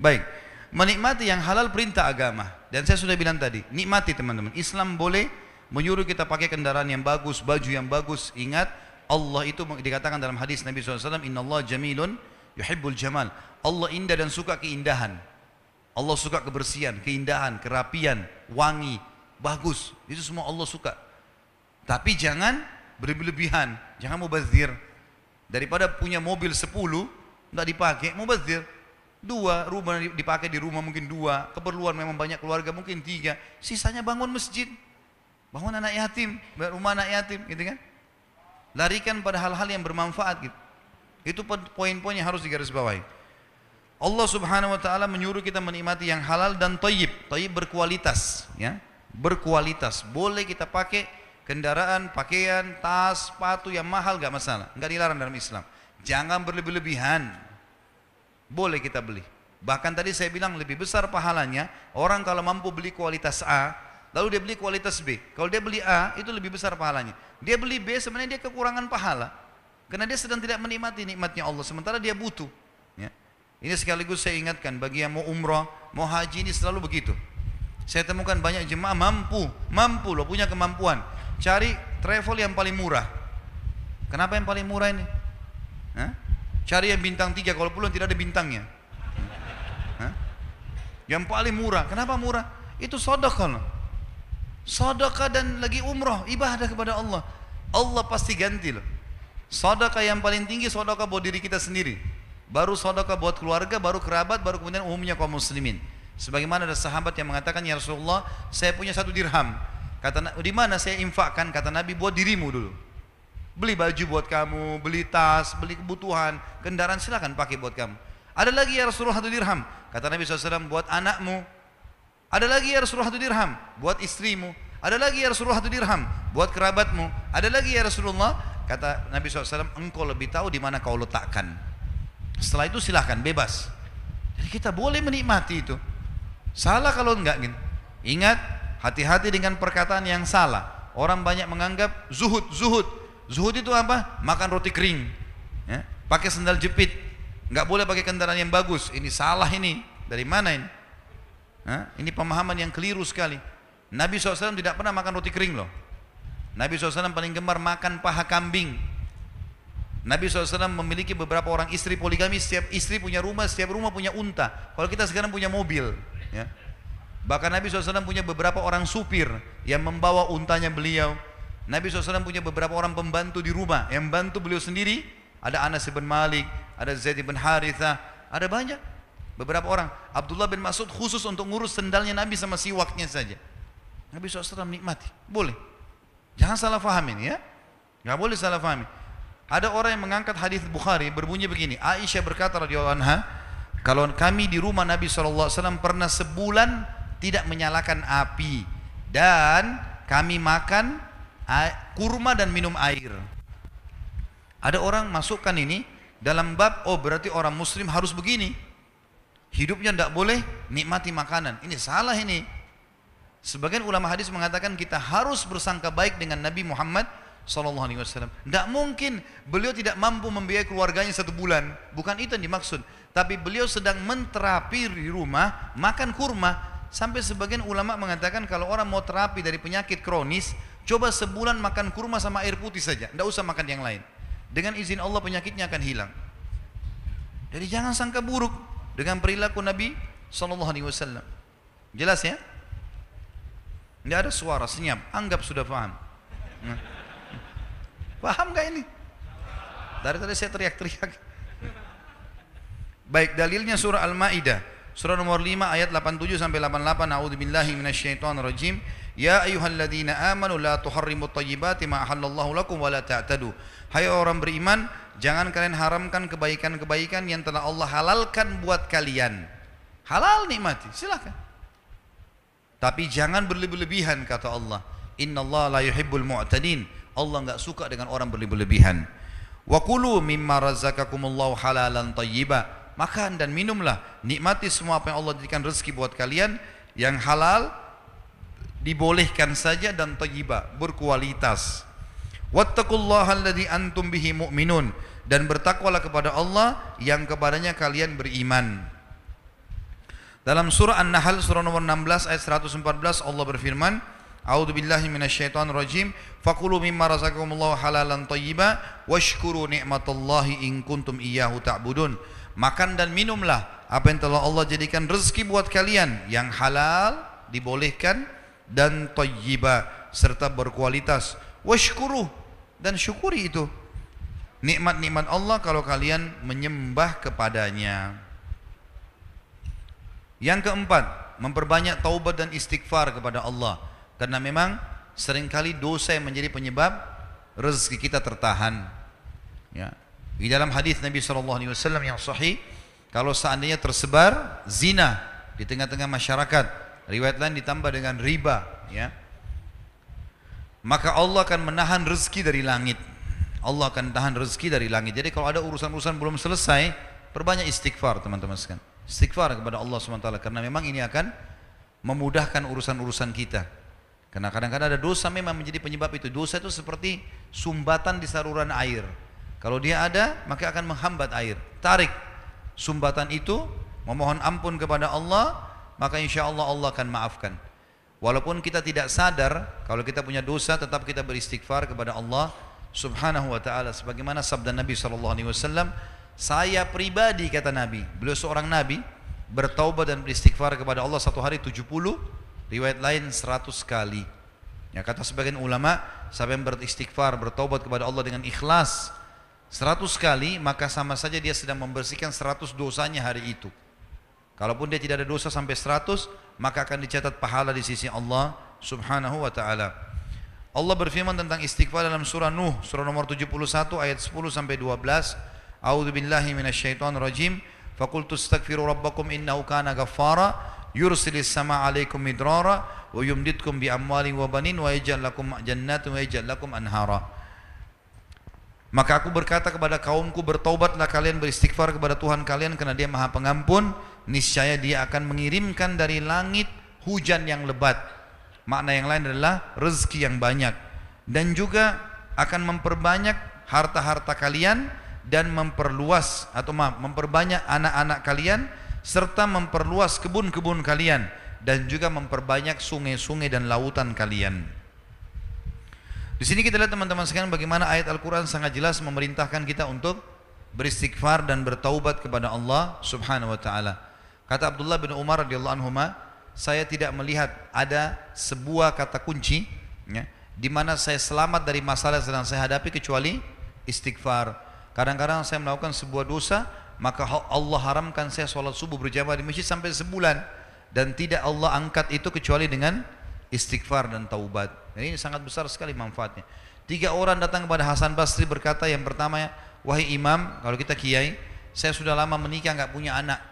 Speaker 1: Baik, menikmati yang halal perintah agama. Dan saya sudah bilang tadi, nikmati teman-teman. Islam boleh menyuruh kita pakai kendaraan yang bagus, baju yang bagus. Ingat, Allah itu dikatakan dalam hadis Nabi SAW, Inna Allah jamilun yuhibbul jamal. Allah indah dan suka keindahan. Allah suka kebersihan, keindahan, kerapian, wangi, bagus. Itu semua Allah suka. Tapi jangan berlebihan, jangan mubazir. Daripada punya mobil 10, tidak dipakai, mubazir. Dua, rumah dipakai di rumah mungkin dua, keperluan memang banyak keluarga mungkin tiga, sisanya bangun masjid, bangun anak yatim, rumah anak yatim, gitu kan? Larikan pada hal-hal yang bermanfaat gitu. Itu poin-poin yang harus digarisbawahi. Allah Subhanahu wa taala menyuruh kita menikmati yang halal dan toyib, toyib berkualitas, ya. Berkualitas. Boleh kita pakai kendaraan, pakaian, tas, sepatu yang mahal gak masalah. gak dilarang dalam Islam. Jangan berlebih-lebihan. Boleh kita beli. Bahkan tadi saya bilang lebih besar pahalanya orang kalau mampu beli kualitas A, lalu dia beli kualitas B. Kalau dia beli A, itu lebih besar pahalanya. Dia beli B sebenarnya dia kekurangan pahala. Karena dia sedang tidak menikmati nikmatnya Allah sementara dia butuh. Ya. Ini sekaligus saya ingatkan bagi yang mau umrah, mau haji ini selalu begitu. Saya temukan banyak jemaah mampu, mampu loh punya kemampuan. Cari travel yang paling murah. Kenapa yang paling murah ini? Hah? Cari yang bintang tiga, kalau pulang tidak ada bintangnya. Hah? Yang paling murah. Kenapa murah? Itu sodokan. Sadaqah dan lagi umrah, ibadah kepada Allah. Allah pasti ganti loh. Sadaqah yang paling tinggi sadaqah buat diri kita sendiri. Baru sadaqah buat keluarga, baru kerabat, baru kemudian umumnya kaum muslimin. Sebagaimana ada sahabat yang mengatakan, "Ya Rasulullah, saya punya satu dirham." Kata, "Di mana saya infakkan?" Kata Nabi, "Buat dirimu dulu." Beli baju buat kamu, beli tas, beli kebutuhan, kendaraan silahkan pakai buat kamu. Ada lagi ya Rasulullah satu dirham, kata Nabi SAW buat anakmu. Ada lagi ya Rasulullah satu dirham, buat istrimu. Ada lagi ya Rasulullah satu dirham, buat kerabatmu. Ada lagi ya Rasulullah, kata Nabi SAW, engkau lebih tahu di mana kau letakkan. Setelah itu silahkan bebas. Jadi kita boleh menikmati itu. Salah kalau enggak gitu. Ingat, hati-hati dengan perkataan yang salah. Orang banyak menganggap zuhud, zuhud. Zuhud itu apa? Makan roti kering, ya. pakai sendal jepit, nggak boleh pakai kendaraan yang bagus. Ini salah ini. Dari mana ini? Ha? Ini pemahaman yang keliru sekali. Nabi SAW tidak pernah makan roti kering loh. Nabi SAW paling gemar makan paha kambing. Nabi SAW memiliki beberapa orang istri poligami. Setiap istri punya rumah, setiap rumah punya unta. Kalau kita sekarang punya mobil, ya. Bahkan Nabi SAW punya beberapa orang supir yang membawa untanya beliau Nabi SAW punya beberapa orang pembantu di rumah yang bantu beliau sendiri. Ada Anas bin Malik, ada Zaid bin Haritha, ada banyak. Beberapa orang. Abdullah bin Mas'ud khusus untuk ngurus sendalnya Nabi sama siwaknya saja. Nabi SAW nikmati. Boleh. Jangan salah faham ini ya. Gak boleh salah fahami. Ada orang yang mengangkat hadis Bukhari berbunyi begini. Aisyah berkata radhiyallahu anha, kalau kami di rumah Nabi SAW pernah sebulan tidak menyalakan api dan kami makan kurma dan minum air. Ada orang masukkan ini dalam bab oh berarti orang muslim harus begini. Hidupnya tidak boleh nikmati makanan. Ini salah ini. Sebagian ulama hadis mengatakan kita harus bersangka baik dengan Nabi Muhammad saw. Tidak mungkin beliau tidak mampu membiayai keluarganya satu bulan. Bukan itu yang dimaksud. Tapi beliau sedang menterapi di rumah makan kurma. Sampai sebagian ulama mengatakan kalau orang mau terapi dari penyakit kronis, Coba sebulan makan kurma sama air putih saja, tidak usah makan yang lain. Dengan izin Allah penyakitnya akan hilang. Jadi jangan sangka buruk dengan perilaku Nabi Sallallahu Alaihi Wasallam. Jelas ya? Tidak ada suara senyap, anggap sudah paham. Nah. Paham gak ini? Dari tadi saya teriak-teriak. Baik, dalilnya surah Al-Maidah, surah nomor 5 ayat 87 sampai 88. A'udzubillahi minasyaitonirrajim. rajim. Ya ayyuhalladzina amanu la tuharrimu thayyibati ma ahallallahu lakum wa la ta'tadu. Hai orang beriman, jangan kalian haramkan kebaikan-kebaikan yang telah Allah halalkan buat kalian. Halal nikmati, silakan. Tapi jangan berlebih-lebihan kata Allah. Inna Allah la yuhibbul mu'tadin. Allah enggak suka dengan orang berlebih-lebihan. Wa kulu mimma razakakumullahu halalan thayyiba. Makan dan minumlah, nikmati semua apa yang Allah jadikan rezeki buat kalian yang halal dibolehkan saja dan thayyibah, berkualitas. Wattaqullahalladzi antum bihi mu'minun dan bertakwalah kepada Allah yang kepadanya kalian beriman. Dalam surah An-Nahl surah nomor 16 ayat 114 Allah berfirman, A'udzu billahi minasyaitonir rajim. Fakulu mimma razaqakumullahu halalan thayyiba washkuru ni'matallahi in kuntum iyyahu ta'budun. Makan dan minumlah apa yang telah Allah jadikan rezeki buat kalian yang halal dibolehkan dan tayyiba serta berkualitas washkuruh dan syukuri itu nikmat-nikmat Allah kalau kalian menyembah kepadanya yang keempat memperbanyak taubat dan istighfar kepada Allah karena memang seringkali dosa yang menjadi penyebab rezeki kita tertahan ya di dalam hadis Nabi SAW yang sahih kalau seandainya tersebar zina di tengah-tengah masyarakat Riwayat lain ditambah dengan riba, ya. Maka Allah akan menahan rezeki dari langit. Allah akan tahan rezeki dari langit. Jadi kalau ada urusan-urusan belum selesai, perbanyak istighfar teman-teman sekalian. Istighfar kepada Allah SWT karena memang ini akan memudahkan urusan-urusan kita. Karena kadang-kadang ada dosa memang menjadi penyebab itu. Dosa itu seperti sumbatan di saluran air. Kalau dia ada, maka akan menghambat air. Tarik sumbatan itu, memohon ampun kepada Allah, maka insya Allah Allah akan maafkan. Walaupun kita tidak sadar, kalau kita punya dosa, tetap kita beristighfar kepada Allah Subhanahu wa taala sebagaimana sabda Nabi Shallallahu alaihi wasallam, saya pribadi kata Nabi, beliau seorang nabi bertaubat dan beristighfar kepada Allah satu hari 70, riwayat lain 100 kali. Ya kata sebagian ulama, siapa yang beristighfar, bertaubat kepada Allah dengan ikhlas 100 kali, maka sama saja dia sedang membersihkan 100 dosanya hari itu. Kalaupun dia tidak ada dosa sampai 100, maka akan dicatat pahala di sisi Allah Subhanahu wa taala. Allah berfirman tentang istighfar dalam surah Nuh, surah nomor 71 ayat 10 sampai 12. A'udzu billahi minasyaitonir rajim. Faqultu astaghfiru rabbakum innahu kana ghaffara yursilis sama 'alaikum midrara wa yumditkum bi amwalin wa banin wa yaj'al lakum jannatin wa yaj'al lakum anhara. Maka aku berkata kepada kaumku bertaubatlah kalian beristighfar kepada Tuhan kalian karena Dia Maha Pengampun niscaya dia akan mengirimkan dari langit hujan yang lebat. Makna yang lain adalah rezeki yang banyak dan juga akan memperbanyak harta-harta kalian dan memperluas atau maaf, memperbanyak anak-anak kalian serta memperluas kebun-kebun kalian dan juga memperbanyak sungai-sungai dan lautan kalian. Di sini kita lihat teman-teman sekalian bagaimana ayat Al-Qur'an sangat jelas memerintahkan kita untuk beristighfar dan bertaubat kepada Allah Subhanahu wa taala. Kata Abdullah bin Umar radhiyallahu anhu, saya tidak melihat ada sebuah kata kunci ya, di mana saya selamat dari masalah sedang saya hadapi kecuali istighfar. Kadang-kadang saya melakukan sebuah dosa, maka Allah haramkan saya solat subuh berjamaah di masjid sampai sebulan dan tidak Allah angkat itu kecuali dengan istighfar dan taubat. Ini sangat besar sekali manfaatnya. Tiga orang datang kepada Hasan Basri berkata yang pertama, wahai imam, kalau kita kiai, saya sudah lama menikah nggak punya anak.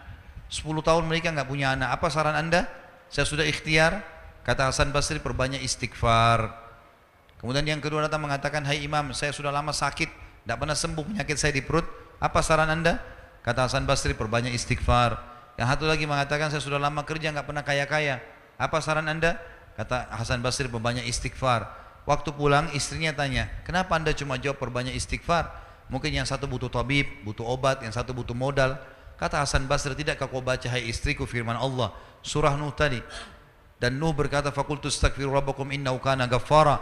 Speaker 1: 10 tahun mereka nggak punya anak. Apa saran Anda? Saya sudah ikhtiar. Kata Hasan Basri, perbanyak istighfar. Kemudian yang kedua datang mengatakan, Hai Imam, saya sudah lama sakit, tidak pernah sembuh penyakit saya di perut. Apa saran Anda? Kata Hasan Basri, perbanyak istighfar. Yang satu lagi mengatakan, saya sudah lama kerja, nggak pernah kaya-kaya. Apa saran Anda? Kata Hasan Basri, perbanyak istighfar. Waktu pulang, istrinya tanya, kenapa Anda cuma jawab perbanyak istighfar? Mungkin yang satu butuh tabib, butuh obat, yang satu butuh modal. Kata Hasan Basri, tidakkah kau baca hai istriku firman Allah surah Nuh tadi? Dan Nuh berkata, Fakultus takfir rabbakum innau kana ghaffara."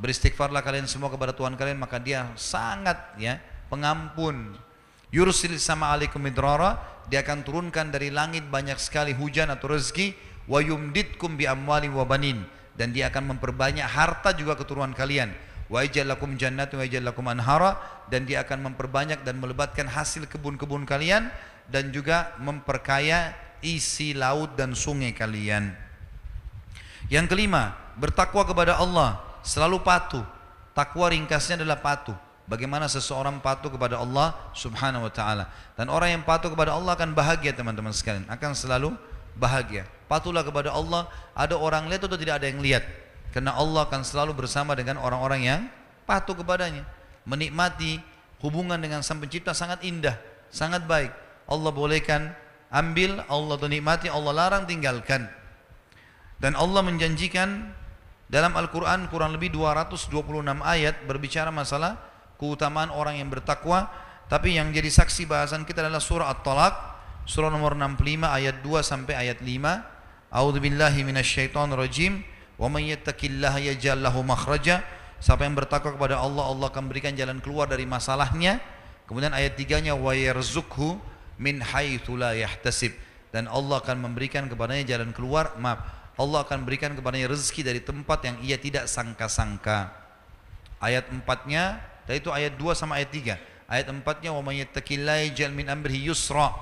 Speaker 1: Beristighfarlah kalian semua kepada Tuhan kalian, maka Dia sangat ya pengampun. Yursil sama alaikum idrara, Dia akan turunkan dari langit banyak sekali hujan atau rezeki, wa yumditkum bi amwali wa banin dan Dia akan memperbanyak harta juga keturunan kalian wa ijalakum jannatu wa ijalakum anhara dan dia akan memperbanyak dan melebatkan hasil kebun-kebun kalian dan juga memperkaya isi laut dan sungai kalian. Yang kelima, bertakwa kepada Allah, selalu patuh. Takwa ringkasnya adalah patuh. Bagaimana seseorang patuh kepada Allah Subhanahu wa taala. Dan orang yang patuh kepada Allah akan bahagia teman-teman sekalian, akan selalu bahagia. Patuhlah kepada Allah, ada orang lihat atau tidak ada yang lihat. Karena Allah akan selalu bersama dengan orang-orang yang patuh kepadanya. Menikmati hubungan dengan Sang Pencipta sangat indah, sangat baik. Allah bolehkan ambil, Allah nikmati, Allah larang tinggalkan. Dan Allah menjanjikan dalam Al-Quran kurang lebih 226 ayat berbicara masalah keutamaan orang yang bertakwa. Tapi yang jadi saksi bahasan kita adalah surah At-Talaq, surah nomor 65 ayat 2 sampai ayat 5. A'udzu billahi minasyaitonir rajim. Wa may yattaqillaha yaj'al lahu makhraja. Siapa yang bertakwa kepada Allah, Allah akan berikan jalan keluar dari masalahnya. Kemudian ayat 3-nya wa yarzuqhu min la yahtasib dan Allah akan memberikan kepadanya jalan keluar maaf Allah akan berikan kepadanya rezeki dari tempat yang ia tidak sangka-sangka ayat empatnya tadi itu ayat 2 sama ayat 3 ayat empatnya wa may yattaqillahi min amrihi yusra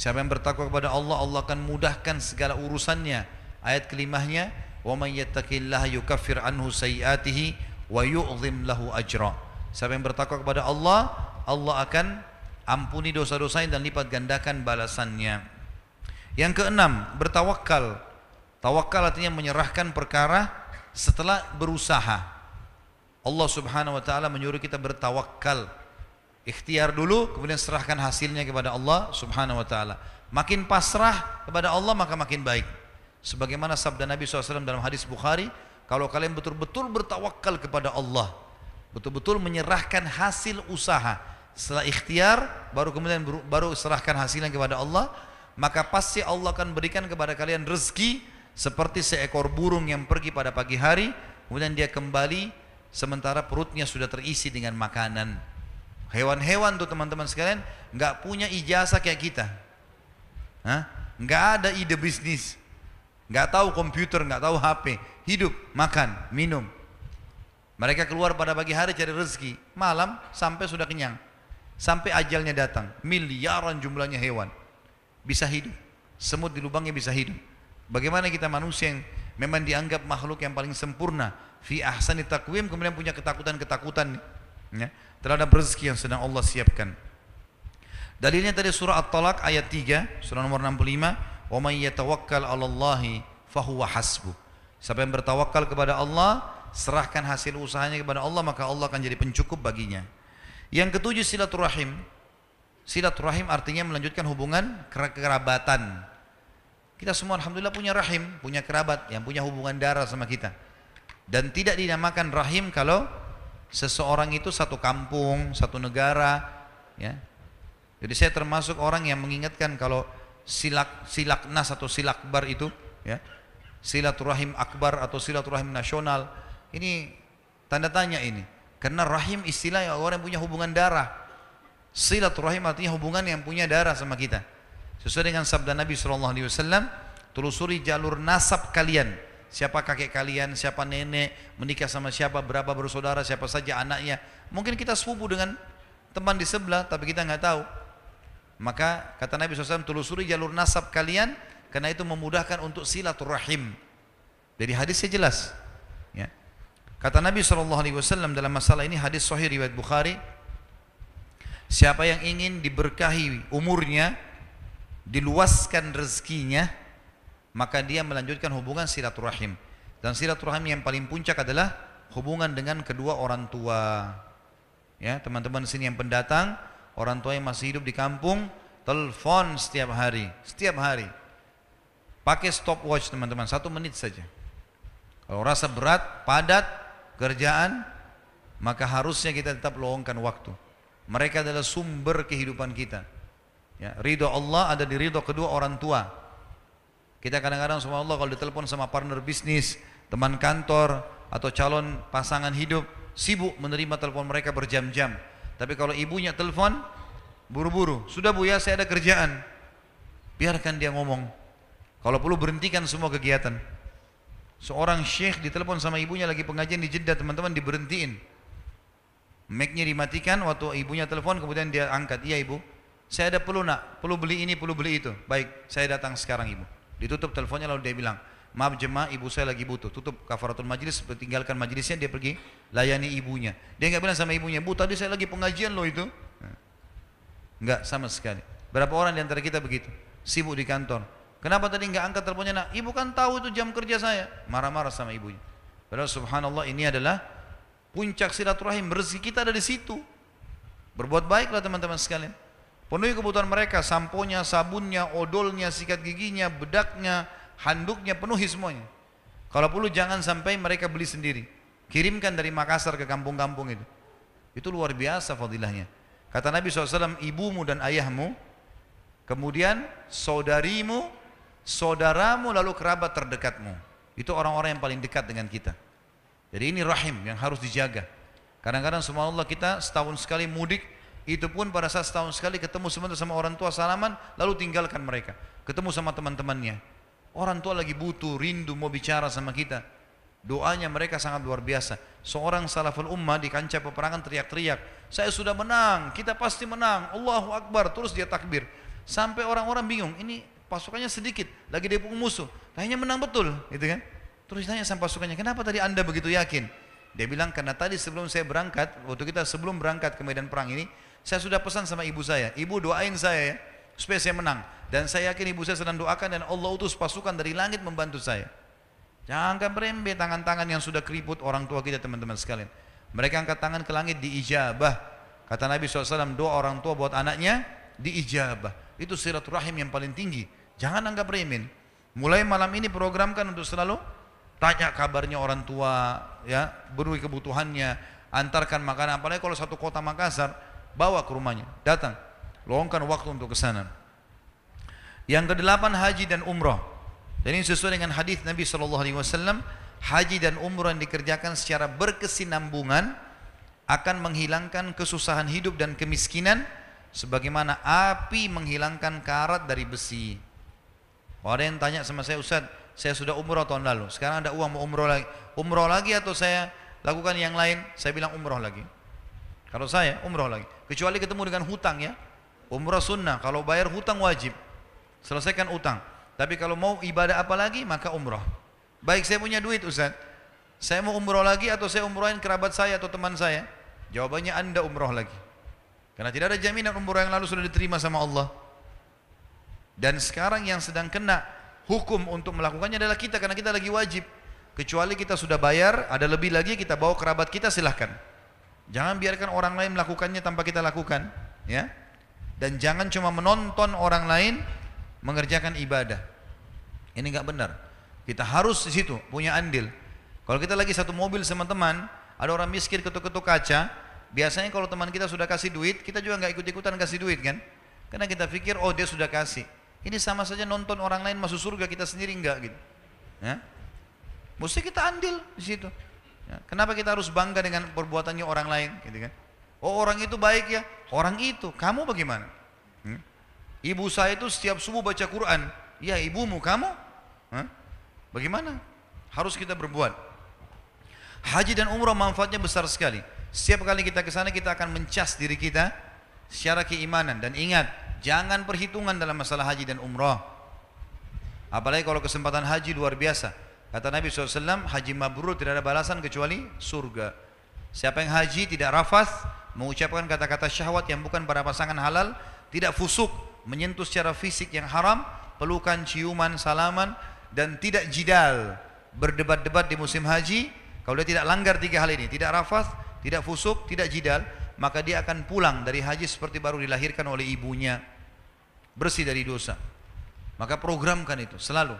Speaker 1: siapa yang bertakwa kepada Allah Allah akan mudahkan segala urusannya ayat kelimahnya wa may yukaffir anhu sayiatihi wa yu'dhim lahu ajra siapa yang bertakwa kepada Allah Allah akan ampuni dosa-dosanya dan lipat gandakan balasannya. Yang keenam, bertawakal. Tawakal artinya menyerahkan perkara setelah berusaha. Allah Subhanahu wa taala menyuruh kita bertawakal. Ikhtiar dulu kemudian serahkan hasilnya kepada Allah Subhanahu wa taala. Makin pasrah kepada Allah maka makin baik. Sebagaimana sabda Nabi SAW dalam hadis Bukhari, kalau kalian betul-betul bertawakal kepada Allah, betul-betul menyerahkan hasil usaha, setelah ikhtiar baru kemudian baru serahkan hasilnya kepada Allah maka pasti Allah akan berikan kepada kalian rezeki seperti seekor burung yang pergi pada pagi hari kemudian dia kembali sementara perutnya sudah terisi dengan makanan hewan-hewan tuh teman-teman sekalian nggak punya ijazah kayak kita Hah? nggak ada ide bisnis nggak tahu komputer nggak tahu HP hidup makan minum mereka keluar pada pagi hari cari rezeki malam sampai sudah kenyang sampai ajalnya datang. Miliaran jumlahnya hewan bisa hidup. Semut di lubangnya bisa hidup. Bagaimana kita manusia yang memang dianggap makhluk yang paling sempurna fi ahsani takwim kemudian punya ketakutan-ketakutan ya, terhadap rezeki yang sedang Allah siapkan. Dalilnya tadi surah At-Talaq ayat 3, surah nomor 65, "Wa may yatawakkal 'alallahi fahuwa hasbu Siapa yang bertawakal kepada Allah, serahkan hasil usahanya kepada Allah, maka Allah akan jadi pencukup baginya. Yang ketujuh silaturahim. Silaturahim artinya melanjutkan hubungan kerabatan. Kita semua alhamdulillah punya rahim, punya kerabat yang punya hubungan darah sama kita. Dan tidak dinamakan rahim kalau seseorang itu satu kampung, satu negara, ya. Jadi saya termasuk orang yang mengingatkan kalau silak silaknas atau silakbar itu, ya. Silaturahim akbar atau silaturahim nasional. Ini tanda tanya ini. Karena rahim istilah yang orang yang punya hubungan darah. Silaturahim artinya hubungan yang punya darah sama kita. Sesuai dengan sabda Nabi saw. Alaihi telusuri jalur nasab kalian. Siapa kakek kalian, siapa nenek, menikah sama siapa, berapa bersaudara, siapa saja anaknya. Mungkin kita sepupu dengan teman di sebelah, tapi kita nggak tahu. Maka kata Nabi SAW, telusuri jalur nasab kalian, karena itu memudahkan untuk silaturahim. Jadi hadisnya jelas, Kata Nabi SAW dalam masalah ini hadis sahih riwayat Bukhari. Siapa yang ingin diberkahi umurnya, diluaskan rezekinya, maka dia melanjutkan hubungan silaturahim. Dan silaturahim yang paling puncak adalah hubungan dengan kedua orang tua. Ya, teman-teman sini yang pendatang, orang tua yang masih hidup di kampung, telepon setiap hari, setiap hari. Pakai stopwatch teman-teman, satu menit saja. Kalau rasa berat, padat, kerjaan, maka harusnya kita tetap luangkan waktu. Mereka adalah sumber kehidupan kita. Ya, ridho Allah ada di ridho kedua orang tua. Kita kadang-kadang Allah kalau ditelepon sama partner bisnis, teman kantor, atau calon pasangan hidup, sibuk menerima telepon mereka berjam-jam. Tapi kalau ibunya telepon, buru-buru, sudah bu ya saya ada kerjaan. Biarkan dia ngomong. Kalau perlu berhentikan semua kegiatan. Seorang syekh ditelepon sama ibunya lagi pengajian di Jeddah, teman-teman diberhentiin. Mic-nya dimatikan waktu ibunya telepon kemudian dia angkat, "Iya, Ibu. Saya ada perlu nak, perlu beli ini, perlu beli itu." Baik, saya datang sekarang, Ibu. Ditutup teleponnya lalu dia bilang, "Maaf jemaah, ibu saya lagi butuh." Tutup kafaratul majlis, tinggalkan majlisnya dia pergi layani ibunya. Dia nggak bilang sama ibunya, "Bu, tadi saya lagi pengajian loh itu." Enggak nah. sama sekali. Berapa orang di antara kita begitu? Sibuk di kantor, Kenapa tadi enggak angkat teleponnya nak? Ibu kan tahu itu jam kerja saya. Marah-marah sama ibunya. Padahal subhanallah ini adalah puncak silaturahim. Rezeki kita ada di situ. Berbuat baiklah teman-teman sekalian. Penuhi kebutuhan mereka, samponya, sabunnya, odolnya, sikat giginya, bedaknya, handuknya, penuhi semuanya. Kalau perlu jangan sampai mereka beli sendiri. Kirimkan dari Makassar ke kampung-kampung itu. Itu luar biasa fadilahnya. Kata Nabi SAW, ibumu dan ayahmu, kemudian saudarimu, saudaramu lalu kerabat terdekatmu. Itu orang-orang yang paling dekat dengan kita. Jadi ini rahim yang harus dijaga. Kadang-kadang Allah kita setahun sekali mudik, itu pun pada saat setahun sekali ketemu sebentar sama orang tua salaman, lalu tinggalkan mereka. Ketemu sama teman-temannya. Orang tua lagi butuh, rindu, mau bicara sama kita. Doanya mereka sangat luar biasa. Seorang salaful ummah di kancah peperangan teriak-teriak, saya sudah menang, kita pasti menang, Allahu Akbar, terus dia takbir. Sampai orang-orang bingung, ini pasukannya sedikit, lagi dia pukul musuh, kayaknya menang betul, gitu kan? Terus tanya sama pasukannya, kenapa tadi anda begitu yakin? Dia bilang karena tadi sebelum saya berangkat, waktu kita sebelum berangkat ke medan perang ini, saya sudah pesan sama ibu saya, ibu doain saya ya, supaya saya menang. Dan saya yakin ibu saya sedang doakan dan Allah utus pasukan dari langit membantu saya. Jangan berembe tangan-tangan yang sudah keriput orang tua kita teman-teman sekalian. Mereka angkat tangan ke langit diijabah. Kata Nabi SAW, doa orang tua buat anaknya diijabah. Itu sirat rahim yang paling tinggi. Jangan anggap remeh. Mulai malam ini programkan untuk selalu tanya kabarnya orang tua, ya, beri kebutuhannya, antarkan makanan. Apalagi kalau satu kota Makassar, bawa ke rumahnya, datang. Luangkan waktu untuk ke sana. Yang kedelapan haji dan umrah. Jadi sesuai dengan hadis Nabi sallallahu alaihi wasallam, haji dan umrah yang dikerjakan secara berkesinambungan akan menghilangkan kesusahan hidup dan kemiskinan sebagaimana api menghilangkan karat dari besi. Kalau ada yang tanya sama saya, Ustaz, saya sudah umroh tahun lalu, sekarang ada uang mau umroh lagi. Umroh lagi atau saya lakukan yang lain? Saya bilang umroh lagi. Kalau saya, umroh lagi. Kecuali ketemu dengan hutang ya. Umroh sunnah, kalau bayar hutang wajib. Selesaikan utang. Tapi kalau mau ibadah apa lagi, maka umroh. Baik saya punya duit Ustaz, saya mau umroh lagi atau saya umrohin kerabat saya atau teman saya? Jawabannya anda umroh lagi. Karena tidak ada jaminan umroh yang lalu sudah diterima sama Allah. Dan sekarang yang sedang kena hukum untuk melakukannya adalah kita karena kita lagi wajib. Kecuali kita sudah bayar, ada lebih lagi kita bawa kerabat kita silahkan. Jangan biarkan orang lain melakukannya tanpa kita lakukan, ya. Dan jangan cuma menonton orang lain mengerjakan ibadah. Ini nggak benar. Kita harus di situ punya andil. Kalau kita lagi satu mobil sama teman, ada orang miskin ketuk-ketuk kaca, biasanya kalau teman kita sudah kasih duit, kita juga nggak ikut-ikutan kasih duit kan? Karena kita pikir, oh dia sudah kasih. Ini sama saja nonton orang lain masuk surga kita sendiri enggak gitu. Ya. Mesti kita andil di situ. Ya. Kenapa kita harus bangga dengan perbuatannya orang lain gitu kan? Oh orang itu baik ya, orang itu. Kamu bagaimana? Hmm? Ibu saya itu setiap subuh baca Quran. Ya ibumu, kamu? Hah? Bagaimana? Harus kita berbuat. Haji dan umrah manfaatnya besar sekali. Setiap kali kita ke sana kita akan mencas diri kita secara keimanan dan ingat Jangan perhitungan dalam masalah haji dan umrah. Apalagi kalau kesempatan haji luar biasa. Kata Nabi SAW, haji mabrur tidak ada balasan kecuali surga. Siapa yang haji tidak rafas, mengucapkan kata-kata syahwat yang bukan pada pasangan halal, tidak fusuk, menyentuh secara fisik yang haram, pelukan, ciuman, salaman, dan tidak jidal, berdebat-debat di musim haji, kalau dia tidak langgar tiga hal ini, tidak rafas, tidak fusuk, tidak jidal, maka dia akan pulang dari haji seperti baru dilahirkan oleh ibunya bersih dari dosa. Maka programkan itu selalu.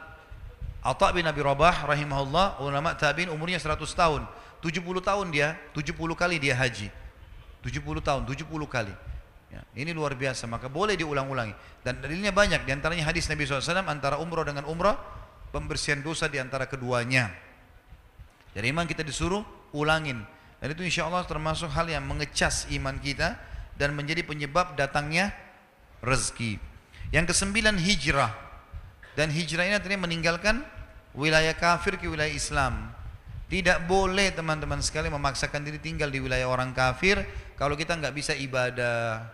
Speaker 1: Atta bin Abi Rabah rahimahullah ulama tabi'in umurnya 100 tahun. 70 tahun dia, 70 kali dia haji. 70 tahun, 70 kali. Ya, ini luar biasa, maka boleh diulang-ulangi. Dan dalilnya banyak, diantaranya hadis Nabi SAW antara umrah dengan umrah, pembersihan dosa diantara keduanya. Jadi memang kita disuruh ulangin. Dan itu insya Allah termasuk hal yang mengecas iman kita dan menjadi penyebab datangnya rezeki. Yang kesembilan hijrah. Dan hijrah ini artinya meninggalkan wilayah kafir ke wilayah Islam. Tidak boleh teman-teman sekali memaksakan diri tinggal di wilayah orang kafir kalau kita nggak bisa ibadah.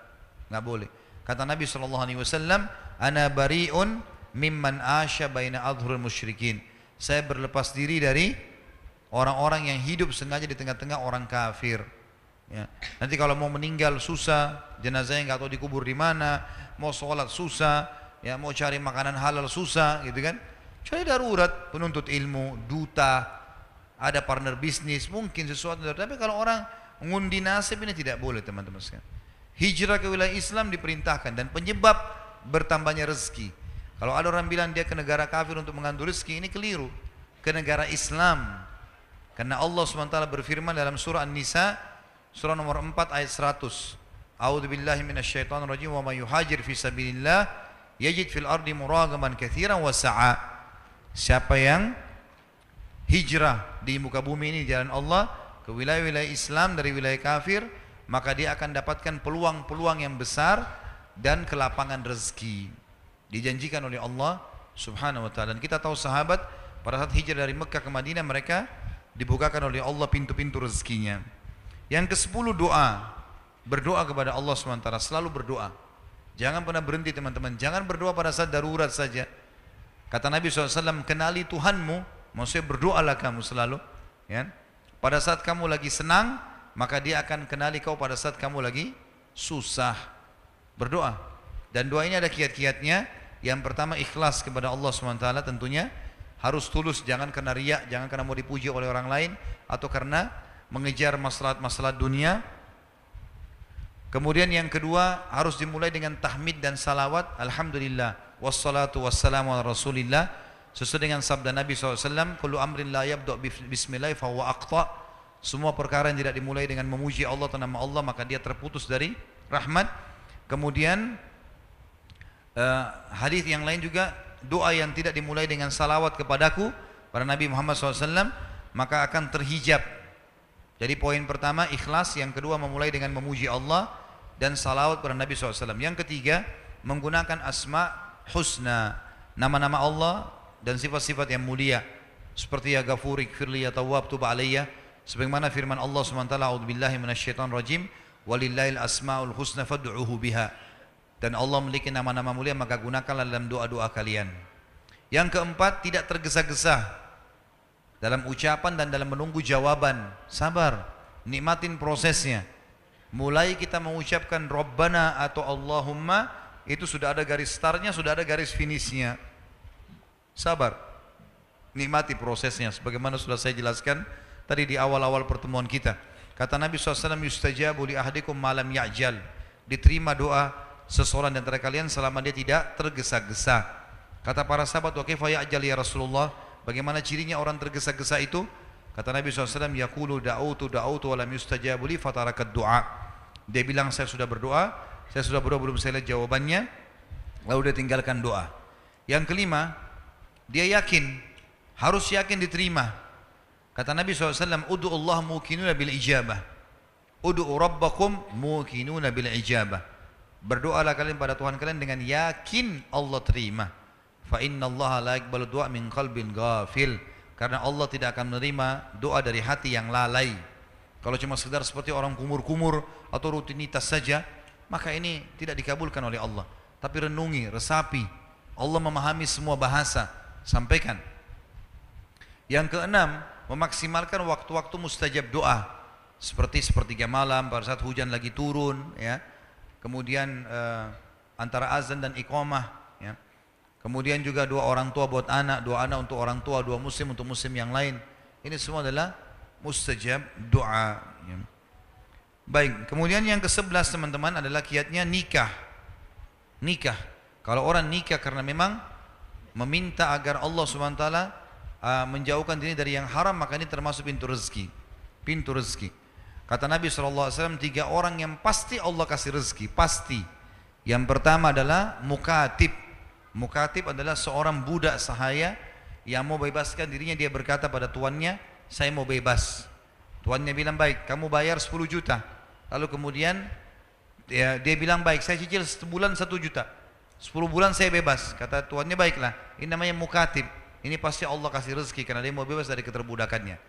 Speaker 1: Nggak boleh. Kata Nabi sallallahu Alaihi Wasallam, "Ana bariun mimman asya baina adhurul musyrikin." Saya berlepas diri dari orang-orang yang hidup sengaja di tengah-tengah orang kafir. Ya. Nanti kalau mau meninggal susah, jenazahnya nggak tahu dikubur di mana, mau sholat susah, ya mau cari makanan halal susah, gitu kan? Cari darurat, penuntut ilmu, duta, ada partner bisnis, mungkin sesuatu. Tapi kalau orang ngundi nasib ini tidak boleh teman-teman sekalian. Hijrah ke wilayah Islam diperintahkan dan penyebab bertambahnya rezeki. Kalau ada orang bilang dia ke negara kafir untuk mengandu rezeki, ini keliru. Ke negara Islam. Karena Allah SWT berfirman dalam surah An-Nisa, surah nomor 4 ayat 100. A'udzu billahi minasyaitonir rajim wa may yuhajir fi sabilillah yajid fil ardi muragaman katsiran wa sa'a. Siapa yang hijrah di muka bumi ini jalan Allah ke wilayah-wilayah Islam dari wilayah kafir, maka dia akan dapatkan peluang-peluang yang besar dan kelapangan rezeki. Dijanjikan oleh Allah Subhanahu wa taala. Dan kita tahu sahabat pada saat hijrah dari Mekah ke Madinah mereka dibukakan oleh Allah pintu-pintu rezekinya. Yang ke sepuluh doa. Berdoa kepada Allah SWT, selalu berdoa. Jangan pernah berhenti teman-teman, jangan berdoa pada saat darurat saja. Kata Nabi SAW, kenali Tuhanmu, maksudnya berdoalah kamu selalu. Ya. Pada saat kamu lagi senang, maka dia akan kenali kau pada saat kamu lagi susah. Berdoa. Dan doa ini ada kiat-kiatnya. Yang pertama ikhlas kepada Allah SWT tentunya harus tulus, jangan karena riak, jangan karena mau dipuji oleh orang lain atau karena mengejar masalah-masalah dunia. Kemudian yang kedua harus dimulai dengan tahmid dan salawat. Alhamdulillah. Wassalatu wassalamu ala rasulillah. Sesuai dengan sabda Nabi SAW. Kullu amrin la yabdu' bismillah fahuwa aqta' Semua perkara yang tidak dimulai dengan memuji Allah atau nama Allah maka dia terputus dari rahmat. Kemudian uh, hadis yang lain juga doa yang tidak dimulai dengan salawat kepadaku pada Nabi Muhammad SAW maka akan terhijab jadi poin pertama ikhlas, yang kedua memulai dengan memuji Allah dan salawat kepada Nabi SAW. Yang ketiga menggunakan asma husna, nama-nama Allah dan sifat-sifat yang mulia seperti ya gafurik firli ya tawwab tuba sebagaimana firman Allah SWT a'udzubillahi minasyaitonir rajim walillahil asmaul husna fad'uhu biha dan Allah memiliki nama-nama mulia maka gunakanlah dalam doa-doa kalian yang keempat tidak tergesa-gesa dalam ucapan dan dalam menunggu jawaban. Sabar, nikmatin prosesnya. Mulai kita mengucapkan Rabbana atau Allahumma, itu sudah ada garis startnya, sudah ada garis finishnya. Sabar, nikmati prosesnya. Sebagaimana sudah saya jelaskan tadi di awal-awal pertemuan kita. Kata Nabi SAW, yustajabu li ahdikum malam ya'jal. Diterima doa seseorang dan antara kalian selama dia tidak tergesa-gesa. Kata para sahabat, wa kifaya ajal ya Rasulullah. Bagaimana cirinya orang tergesa-gesa itu? Kata Nabi SAW, Yakulu da'utu da'utu walam yustajabu li fatarakat du'a. Dia bilang, saya sudah berdoa, saya sudah berdoa belum saya lihat jawabannya, lalu dia tinggalkan doa. Yang kelima, dia yakin, harus yakin diterima. Kata Nabi SAW, Udu Allah mukinuna bil ijabah. Udu'u rabbakum mukinuna bil ijabah. Berdoalah kalian pada Tuhan kalian dengan yakin Allah terima fa innallaha la yaqbalu du'a min qalbin ghafil karena Allah tidak akan menerima doa dari hati yang lalai kalau cuma sekedar seperti orang kumur-kumur atau rutinitas saja maka ini tidak dikabulkan oleh Allah tapi renungi, resapi Allah memahami semua bahasa sampaikan yang keenam memaksimalkan waktu-waktu mustajab doa seperti sepertiga malam pada saat hujan lagi turun ya kemudian eh, antara azan dan iqamah Kemudian juga dua orang tua buat anak, dua anak untuk orang tua, dua muslim untuk muslim yang lain. Ini semua adalah mustajab doa. Ya. Baik, kemudian yang ke sebelas teman-teman adalah kiatnya nikah. Nikah. Kalau orang nikah karena memang meminta agar Allah Subhanahu wa taala uh, menjauhkan diri dari yang haram, maka ini termasuk pintu rezeki. Pintu rezeki. Kata Nabi SAW, tiga orang yang pasti Allah kasih rezeki, pasti. Yang pertama adalah mukatib, Mukatib adalah seorang budak sahaya yang mau bebaskan dirinya dia berkata pada tuannya, saya mau bebas. Tuannya bilang baik, kamu bayar 10 juta. Lalu kemudian dia, dia bilang baik, saya cicil sebulan 1 juta. 10 bulan saya bebas. Kata tuannya baiklah. Ini namanya mukatib. Ini pasti Allah kasih rezeki karena dia mau bebas dari keterbudakannya.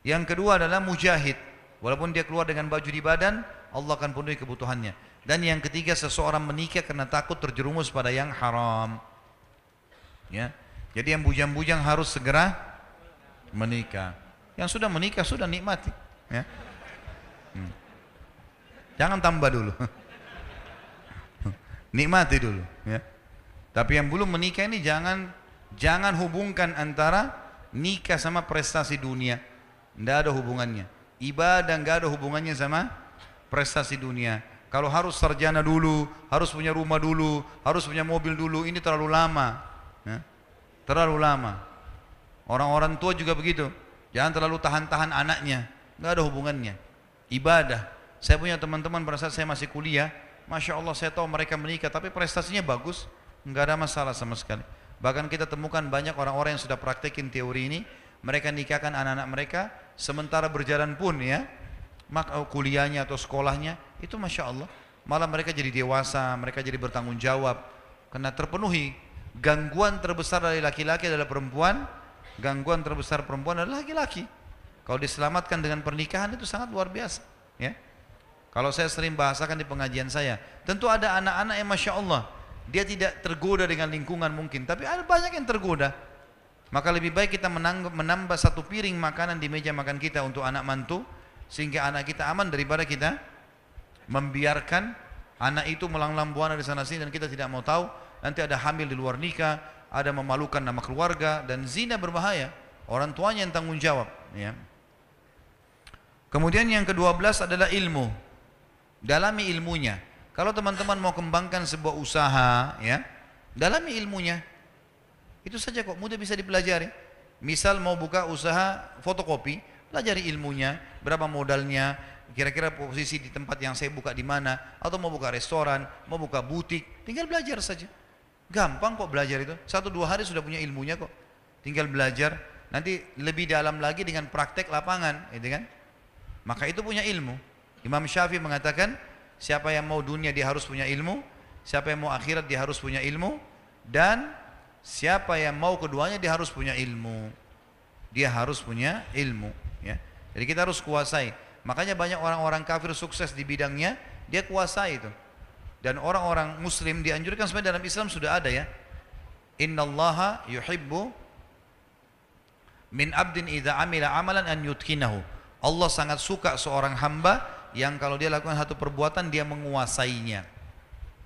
Speaker 1: Yang kedua adalah mujahid. Walaupun dia keluar dengan baju di badan, Allah akan penuhi kebutuhannya. Dan yang ketiga seseorang menikah karena takut terjerumus pada yang haram. Ya. Jadi yang bujang-bujang harus segera menikah. Yang sudah menikah sudah nikmati. Ya. Hmm. Jangan tambah dulu. nikmati dulu. Ya. Tapi yang belum menikah ini jangan jangan hubungkan antara nikah sama prestasi dunia. Tidak ada hubungannya. Ibadah nggak ada hubungannya sama prestasi dunia kalau harus sarjana dulu, harus punya rumah dulu, harus punya mobil dulu, ini terlalu lama. Ya. Terlalu lama. Orang-orang tua juga begitu. Jangan terlalu tahan-tahan anaknya. Enggak ada hubungannya. Ibadah. Saya punya teman-teman pada saat saya masih kuliah, Masya Allah saya tahu mereka menikah, tapi prestasinya bagus. Enggak ada masalah sama sekali. Bahkan kita temukan banyak orang-orang yang sudah praktekin teori ini, mereka nikahkan anak-anak mereka, sementara berjalan pun ya, maka eh, kuliahnya atau sekolahnya itu masya Allah malah mereka jadi dewasa mereka jadi bertanggung jawab karena terpenuhi gangguan terbesar dari laki-laki adalah perempuan gangguan terbesar perempuan adalah laki-laki kalau diselamatkan dengan pernikahan itu sangat luar biasa ya kalau saya sering bahasakan di pengajian saya tentu ada anak-anak yang masya Allah dia tidak tergoda dengan lingkungan mungkin tapi ada banyak yang tergoda maka lebih baik kita menambah satu piring makanan di meja makan kita untuk anak mantu sehingga anak kita aman daripada kita membiarkan anak itu melanglang buana di sana sini dan kita tidak mau tahu nanti ada hamil di luar nikah ada memalukan nama keluarga dan zina berbahaya orang tuanya yang tanggung jawab ya kemudian yang ke-12 adalah ilmu dalami ilmunya kalau teman-teman mau kembangkan sebuah usaha ya dalami ilmunya itu saja kok mudah bisa dipelajari misal mau buka usaha fotokopi pelajari ilmunya, berapa modalnya, kira-kira posisi di tempat yang saya buka di mana, atau mau buka restoran, mau buka butik, tinggal belajar saja. Gampang kok belajar itu, satu dua hari sudah punya ilmunya kok. Tinggal belajar, nanti lebih dalam lagi dengan praktek lapangan, gitu kan? Maka itu punya ilmu. Imam Syafi'i mengatakan, siapa yang mau dunia dia harus punya ilmu, siapa yang mau akhirat dia harus punya ilmu, dan siapa yang mau keduanya dia harus punya ilmu. Dia harus punya ilmu ya. Jadi kita harus kuasai. Makanya banyak orang-orang kafir sukses di bidangnya, dia kuasai itu. Dan orang-orang muslim dianjurkan sebenarnya dalam Islam sudah ada ya. Innallaha yuhibbu min abdin idza amila amalan an yutkinahu. Allah sangat suka seorang hamba yang kalau dia lakukan satu perbuatan dia menguasainya.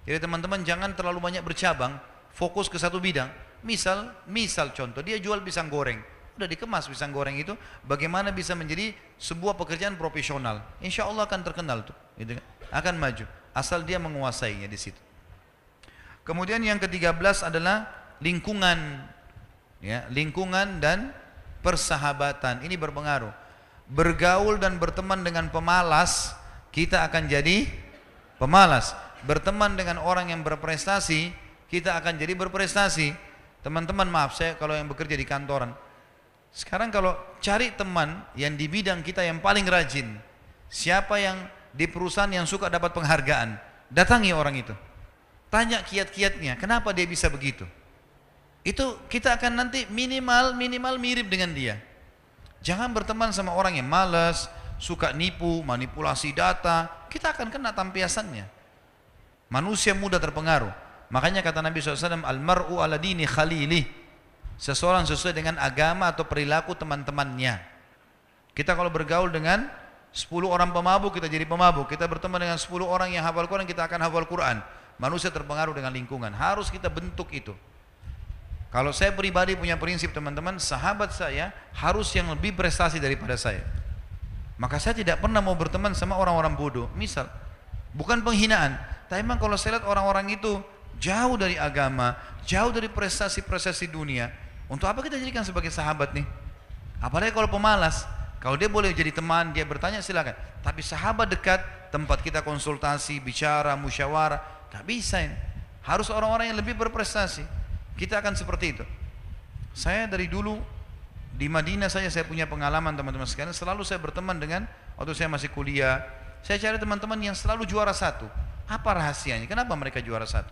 Speaker 1: Jadi teman-teman jangan terlalu banyak bercabang, fokus ke satu bidang. Misal, misal contoh dia jual pisang goreng udah dikemas pisang goreng itu bagaimana bisa menjadi sebuah pekerjaan profesional insya Allah akan terkenal tuh gitu kan? akan maju asal dia menguasainya di situ kemudian yang ketiga belas adalah lingkungan ya lingkungan dan persahabatan ini berpengaruh bergaul dan berteman dengan pemalas kita akan jadi pemalas berteman dengan orang yang berprestasi kita akan jadi berprestasi teman-teman maaf saya kalau yang bekerja di kantoran sekarang kalau cari teman yang di bidang kita yang paling rajin, siapa yang di perusahaan yang suka dapat penghargaan, datangi orang itu. Tanya kiat-kiatnya, kenapa dia bisa begitu? Itu kita akan nanti minimal minimal mirip dengan dia. Jangan berteman sama orang yang malas, suka nipu, manipulasi data, kita akan kena tampiasannya. Manusia mudah terpengaruh. Makanya kata Nabi SAW, Al-mar'u ala dini khalilih seseorang sesuai dengan agama atau perilaku teman-temannya. Kita kalau bergaul dengan 10 orang pemabuk kita jadi pemabuk, kita berteman dengan 10 orang yang hafal Quran kita akan hafal Quran. Manusia terpengaruh dengan lingkungan, harus kita bentuk itu. Kalau saya pribadi punya prinsip teman-teman, sahabat saya harus yang lebih prestasi daripada saya. Maka saya tidak pernah mau berteman sama orang-orang bodoh. Misal, bukan penghinaan, tapi memang kalau saya lihat orang-orang itu jauh dari agama, jauh dari prestasi-prestasi dunia, untuk apa kita jadikan sebagai sahabat nih? Apalagi kalau pemalas, kalau dia boleh jadi teman, dia bertanya silakan. Tapi sahabat dekat, tempat kita konsultasi, bicara, musyawarah, tak bisa Ya. Harus orang-orang yang lebih berprestasi. Kita akan seperti itu. Saya dari dulu di Madinah saja saya punya pengalaman teman-teman sekalian selalu saya berteman dengan waktu saya masih kuliah saya cari teman-teman yang selalu juara satu apa rahasianya kenapa mereka juara satu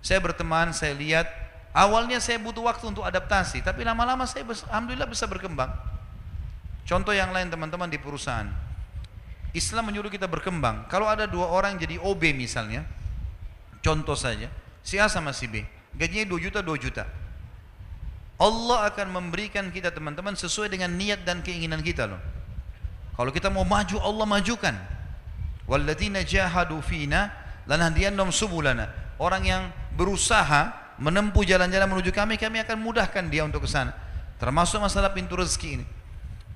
Speaker 1: saya berteman saya lihat Awalnya saya butuh waktu untuk adaptasi, tapi lama-lama saya alhamdulillah bisa berkembang. Contoh yang lain teman-teman di perusahaan. Islam menyuruh kita berkembang. Kalau ada dua orang jadi OB misalnya, contoh saja, si A sama si B, gajinya 2 juta, 2 juta. Allah akan memberikan kita teman-teman sesuai dengan niat dan keinginan kita loh. Kalau kita mau maju, Allah majukan. Walladzina jahadu fina lanahdiyannahum subulana. Orang yang berusaha menempuh jalan-jalan menuju kami, kami akan mudahkan dia untuk ke sana. Termasuk masalah pintu rezeki ini.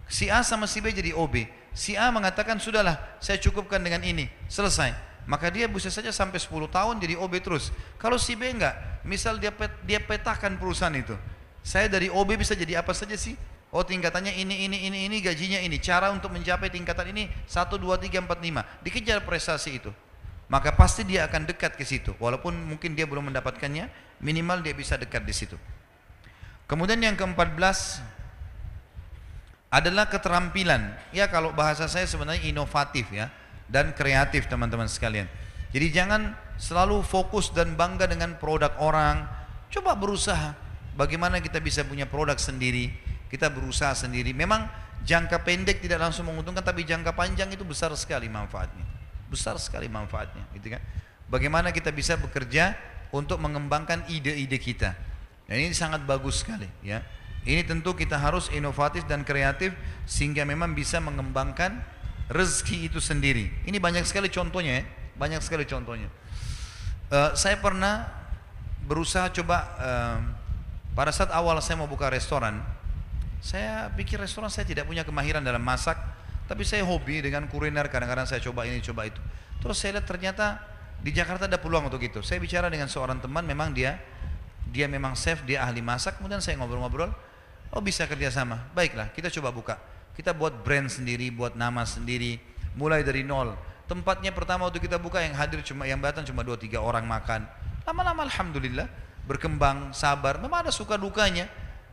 Speaker 1: Si A sama si B jadi OB. Si A mengatakan, sudahlah saya cukupkan dengan ini, selesai. Maka dia bisa saja sampai 10 tahun jadi OB terus. Kalau si B enggak, misal dia pet, dia petakan perusahaan itu. Saya dari OB bisa jadi apa saja sih? Oh tingkatannya ini, ini, ini, ini, gajinya ini. Cara untuk mencapai tingkatan ini 1, 2, 3, 4, 5. Dikejar prestasi itu. Maka pasti dia akan dekat ke situ. Walaupun mungkin dia belum mendapatkannya, minimal dia bisa dekat di situ. Kemudian yang ke-14 adalah keterampilan. Ya kalau bahasa saya sebenarnya inovatif ya dan kreatif teman-teman sekalian. Jadi jangan selalu fokus dan bangga dengan produk orang. Coba berusaha bagaimana kita bisa punya produk sendiri. Kita berusaha sendiri. Memang jangka pendek tidak langsung menguntungkan tapi jangka panjang itu besar sekali manfaatnya. Besar sekali manfaatnya, gitu kan? Bagaimana kita bisa bekerja untuk mengembangkan ide-ide kita. Dan ini sangat bagus sekali ya. Ini tentu kita harus inovatif dan kreatif sehingga memang bisa mengembangkan rezeki itu sendiri. Ini banyak sekali contohnya ya, banyak sekali contohnya. Uh, saya pernah berusaha coba uh, pada saat awal saya mau buka restoran, saya pikir restoran saya tidak punya kemahiran dalam masak, tapi saya hobi dengan kuliner kadang-kadang saya coba ini coba itu. Terus saya lihat ternyata di Jakarta ada peluang untuk itu. Saya bicara dengan seorang teman, memang dia dia memang chef, dia ahli masak. Kemudian saya ngobrol-ngobrol, oh bisa kerjasama. Baiklah, kita coba buka. Kita buat brand sendiri, buat nama sendiri, mulai dari nol. Tempatnya pertama waktu kita buka yang hadir cuma yang datang cuma dua tiga orang makan. Lama-lama alhamdulillah berkembang, sabar. Memang ada suka dukanya,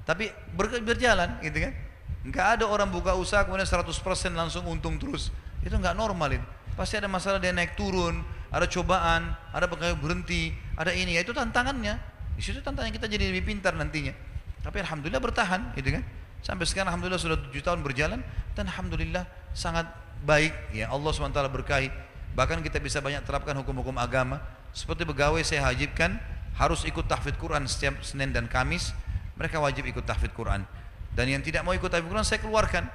Speaker 1: tapi ber berjalan gitu kan. Enggak ada orang buka usaha kemudian 100% langsung untung terus. Itu enggak normal itu. Pasti ada masalah dia naik turun, ada cobaan, ada pegawai berhenti, ada ini, ya itu tantangannya. Di situ tantangan kita jadi lebih pintar nantinya. Tapi alhamdulillah bertahan, gitu kan? Sampai sekarang alhamdulillah sudah tujuh tahun berjalan dan alhamdulillah sangat baik ya Allah SWT berkahi. Bahkan kita bisa banyak terapkan hukum-hukum agama. Seperti pegawai saya hajibkan harus ikut tahfidz Quran setiap Senin dan Kamis. Mereka wajib ikut tahfidz Quran. Dan yang tidak mau ikut tahfidz Quran saya keluarkan.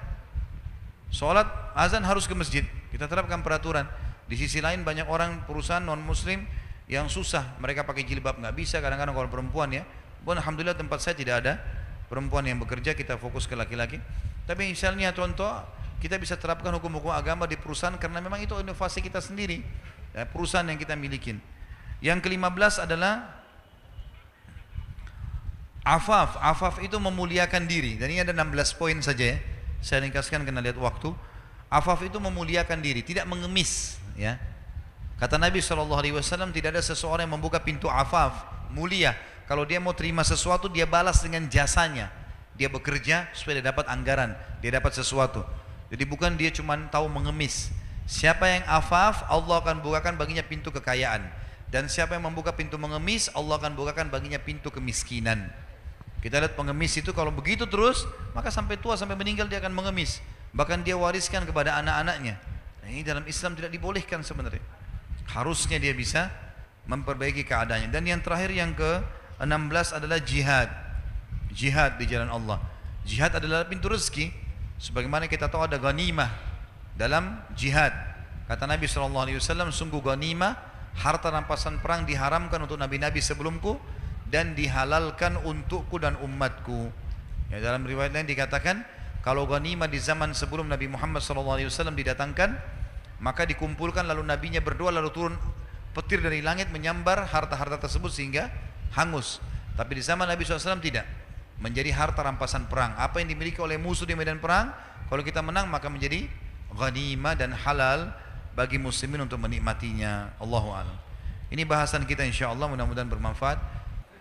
Speaker 1: Sholat azan harus ke masjid. Kita terapkan peraturan. Di sisi lain banyak orang perusahaan non muslim yang susah, mereka pakai jilbab nggak bisa kadang-kadang kalau perempuan ya. Bon alhamdulillah tempat saya tidak ada perempuan yang bekerja, kita fokus ke laki-laki. Tapi misalnya contoh kita bisa terapkan hukum-hukum agama di perusahaan karena memang itu inovasi kita sendiri. Ya, perusahaan yang kita milikin. Yang kelima belas adalah Afaf, afaf itu memuliakan diri. Dan ini ada 16 poin saja ya. Saya ringkaskan karena lihat waktu. Afaf itu memuliakan diri, tidak mengemis, ya. Kata Nabi saw tidak ada seseorang yang membuka pintu afaf mulia. Kalau dia mau terima sesuatu, dia balas dengan jasanya. Dia bekerja supaya dia dapat anggaran, dia dapat sesuatu. Jadi bukan dia cuma tahu mengemis. Siapa yang afaf, Allah akan bukakan baginya pintu kekayaan. Dan siapa yang membuka pintu mengemis, Allah akan bukakan baginya pintu kemiskinan. Kita lihat pengemis itu kalau begitu terus, maka sampai tua, sampai meninggal dia akan mengemis bahkan dia wariskan kepada anak-anaknya nah, ini dalam Islam tidak dibolehkan sebenarnya harusnya dia bisa memperbaiki keadaannya dan yang terakhir yang ke 16 adalah jihad jihad di jalan Allah jihad adalah pintu rezeki sebagaimana kita tahu ada ghanimah dalam jihad kata Nabi SAW sungguh ghanimah harta rampasan perang diharamkan untuk nabi-nabi sebelumku dan dihalalkan untukku dan umatku ya, dalam riwayat lain dikatakan kalau ghanimah di zaman sebelum Nabi Muhammad SAW didatangkan, maka dikumpulkan lalu nabinya berdoa lalu turun petir dari langit menyambar harta-harta tersebut sehingga hangus. Tapi di zaman Nabi SAW tidak. Menjadi harta rampasan perang. Apa yang dimiliki oleh musuh di medan perang, kalau kita menang maka menjadi ghanimah dan halal bagi muslimin untuk menikmatinya. Allahu a'lam. Ini bahasan kita insya Allah mudah-mudahan bermanfaat.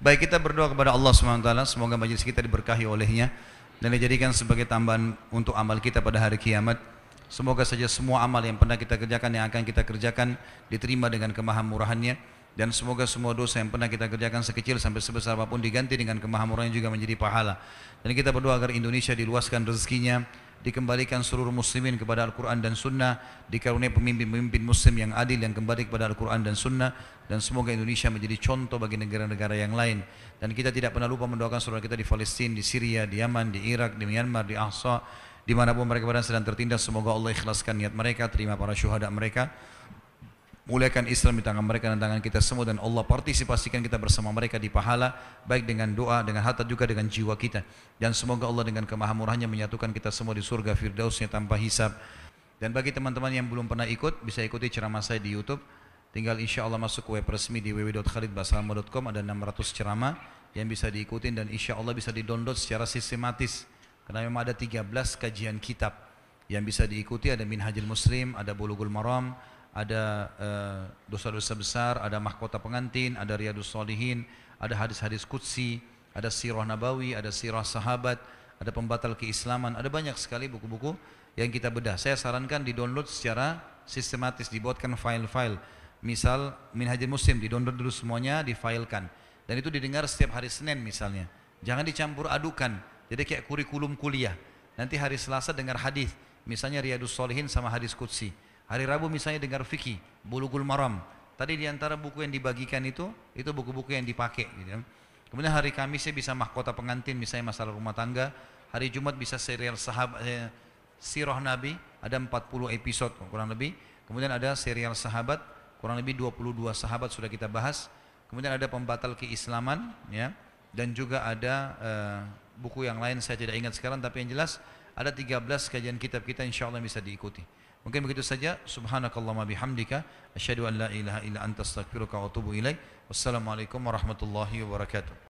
Speaker 1: Baik kita berdoa kepada Allah SWT Semoga majlis kita diberkahi olehnya dan dijadikan sebagai tambahan untuk amal kita pada hari kiamat. Semoga saja semua amal yang pernah kita kerjakan yang akan kita kerjakan diterima dengan kemahamurahannya dan semoga semua dosa yang pernah kita kerjakan sekecil sampai sebesar apapun diganti dengan kemahamurahannya juga menjadi pahala. Dan kita berdoa agar Indonesia diluaskan rezekinya, dikembalikan seluruh muslimin kepada Al-Quran dan Sunnah, dikaruniai pemimpin-pemimpin muslim yang adil yang kembali kepada Al-Quran dan Sunnah, dan semoga Indonesia menjadi contoh bagi negara-negara yang lain. Dan kita tidak pernah lupa mendoakan saudara kita di Palestine, di Syria, di Yaman, di Irak, di Myanmar, di Ahsa, di mana pun mereka berada sedang tertindas, semoga Allah ikhlaskan niat mereka, terima para syuhada mereka, Muliakan Islam di tangan mereka dan tangan kita semua dan Allah partisipasikan kita bersama mereka di pahala baik dengan doa, dengan harta juga dengan jiwa kita. Dan semoga Allah dengan kemahamurahnya menyatukan kita semua di surga firdausnya tanpa hisab. Dan bagi teman-teman yang belum pernah ikut bisa ikuti ceramah saya di YouTube. Tinggal insya Allah masuk ke web resmi di www.khalidbasalamu.com ada 600 ceramah yang bisa diikutin dan insya Allah bisa didownload secara sistematis. Karena memang ada 13 kajian kitab yang bisa diikuti ada Minhajul Muslim, ada Bulughul Maram, ada eh, dosa-dosa uh, besar, ada mahkota pengantin, ada riadus solihin, ada hadis-hadis kutsi, ada sirah nabawi, ada sirah sahabat, ada pembatal keislaman, ada banyak sekali buku-buku yang kita bedah. Saya sarankan di-download secara sistematis, dibuatkan file-file. Misal Minhajul Muslim, di-download dulu semuanya, difailkan. Dan itu didengar setiap hari Senin misalnya. Jangan dicampur adukan, jadi kayak kurikulum kuliah. Nanti hari Selasa dengar hadis, misalnya Riyadus Solihin sama hadis Qudsi. Hari Rabu misalnya dengar fikih, Bulugul Maram. Tadi di antara buku yang dibagikan itu, itu buku-buku yang dipakai. Gitu. Kan. Kemudian hari Kamis saya bisa mahkota pengantin, misalnya masalah rumah tangga. Hari Jumat bisa serial sahabat, eh, Sirah Nabi, ada 40 episode kurang lebih. Kemudian ada serial sahabat, kurang lebih 22 sahabat sudah kita bahas. Kemudian ada pembatal keislaman, ya. Dan juga ada eh, buku yang lain saya tidak ingat sekarang, tapi yang jelas ada 13 kajian kitab kita insya Allah bisa diikuti. Mungkin begitu saja. Subhanakallahumma bihamdika Asyadu an la ilaha illa anta astagfiruka wa atubu ilaih. Wassalamualaikum warahmatullahi wabarakatuh.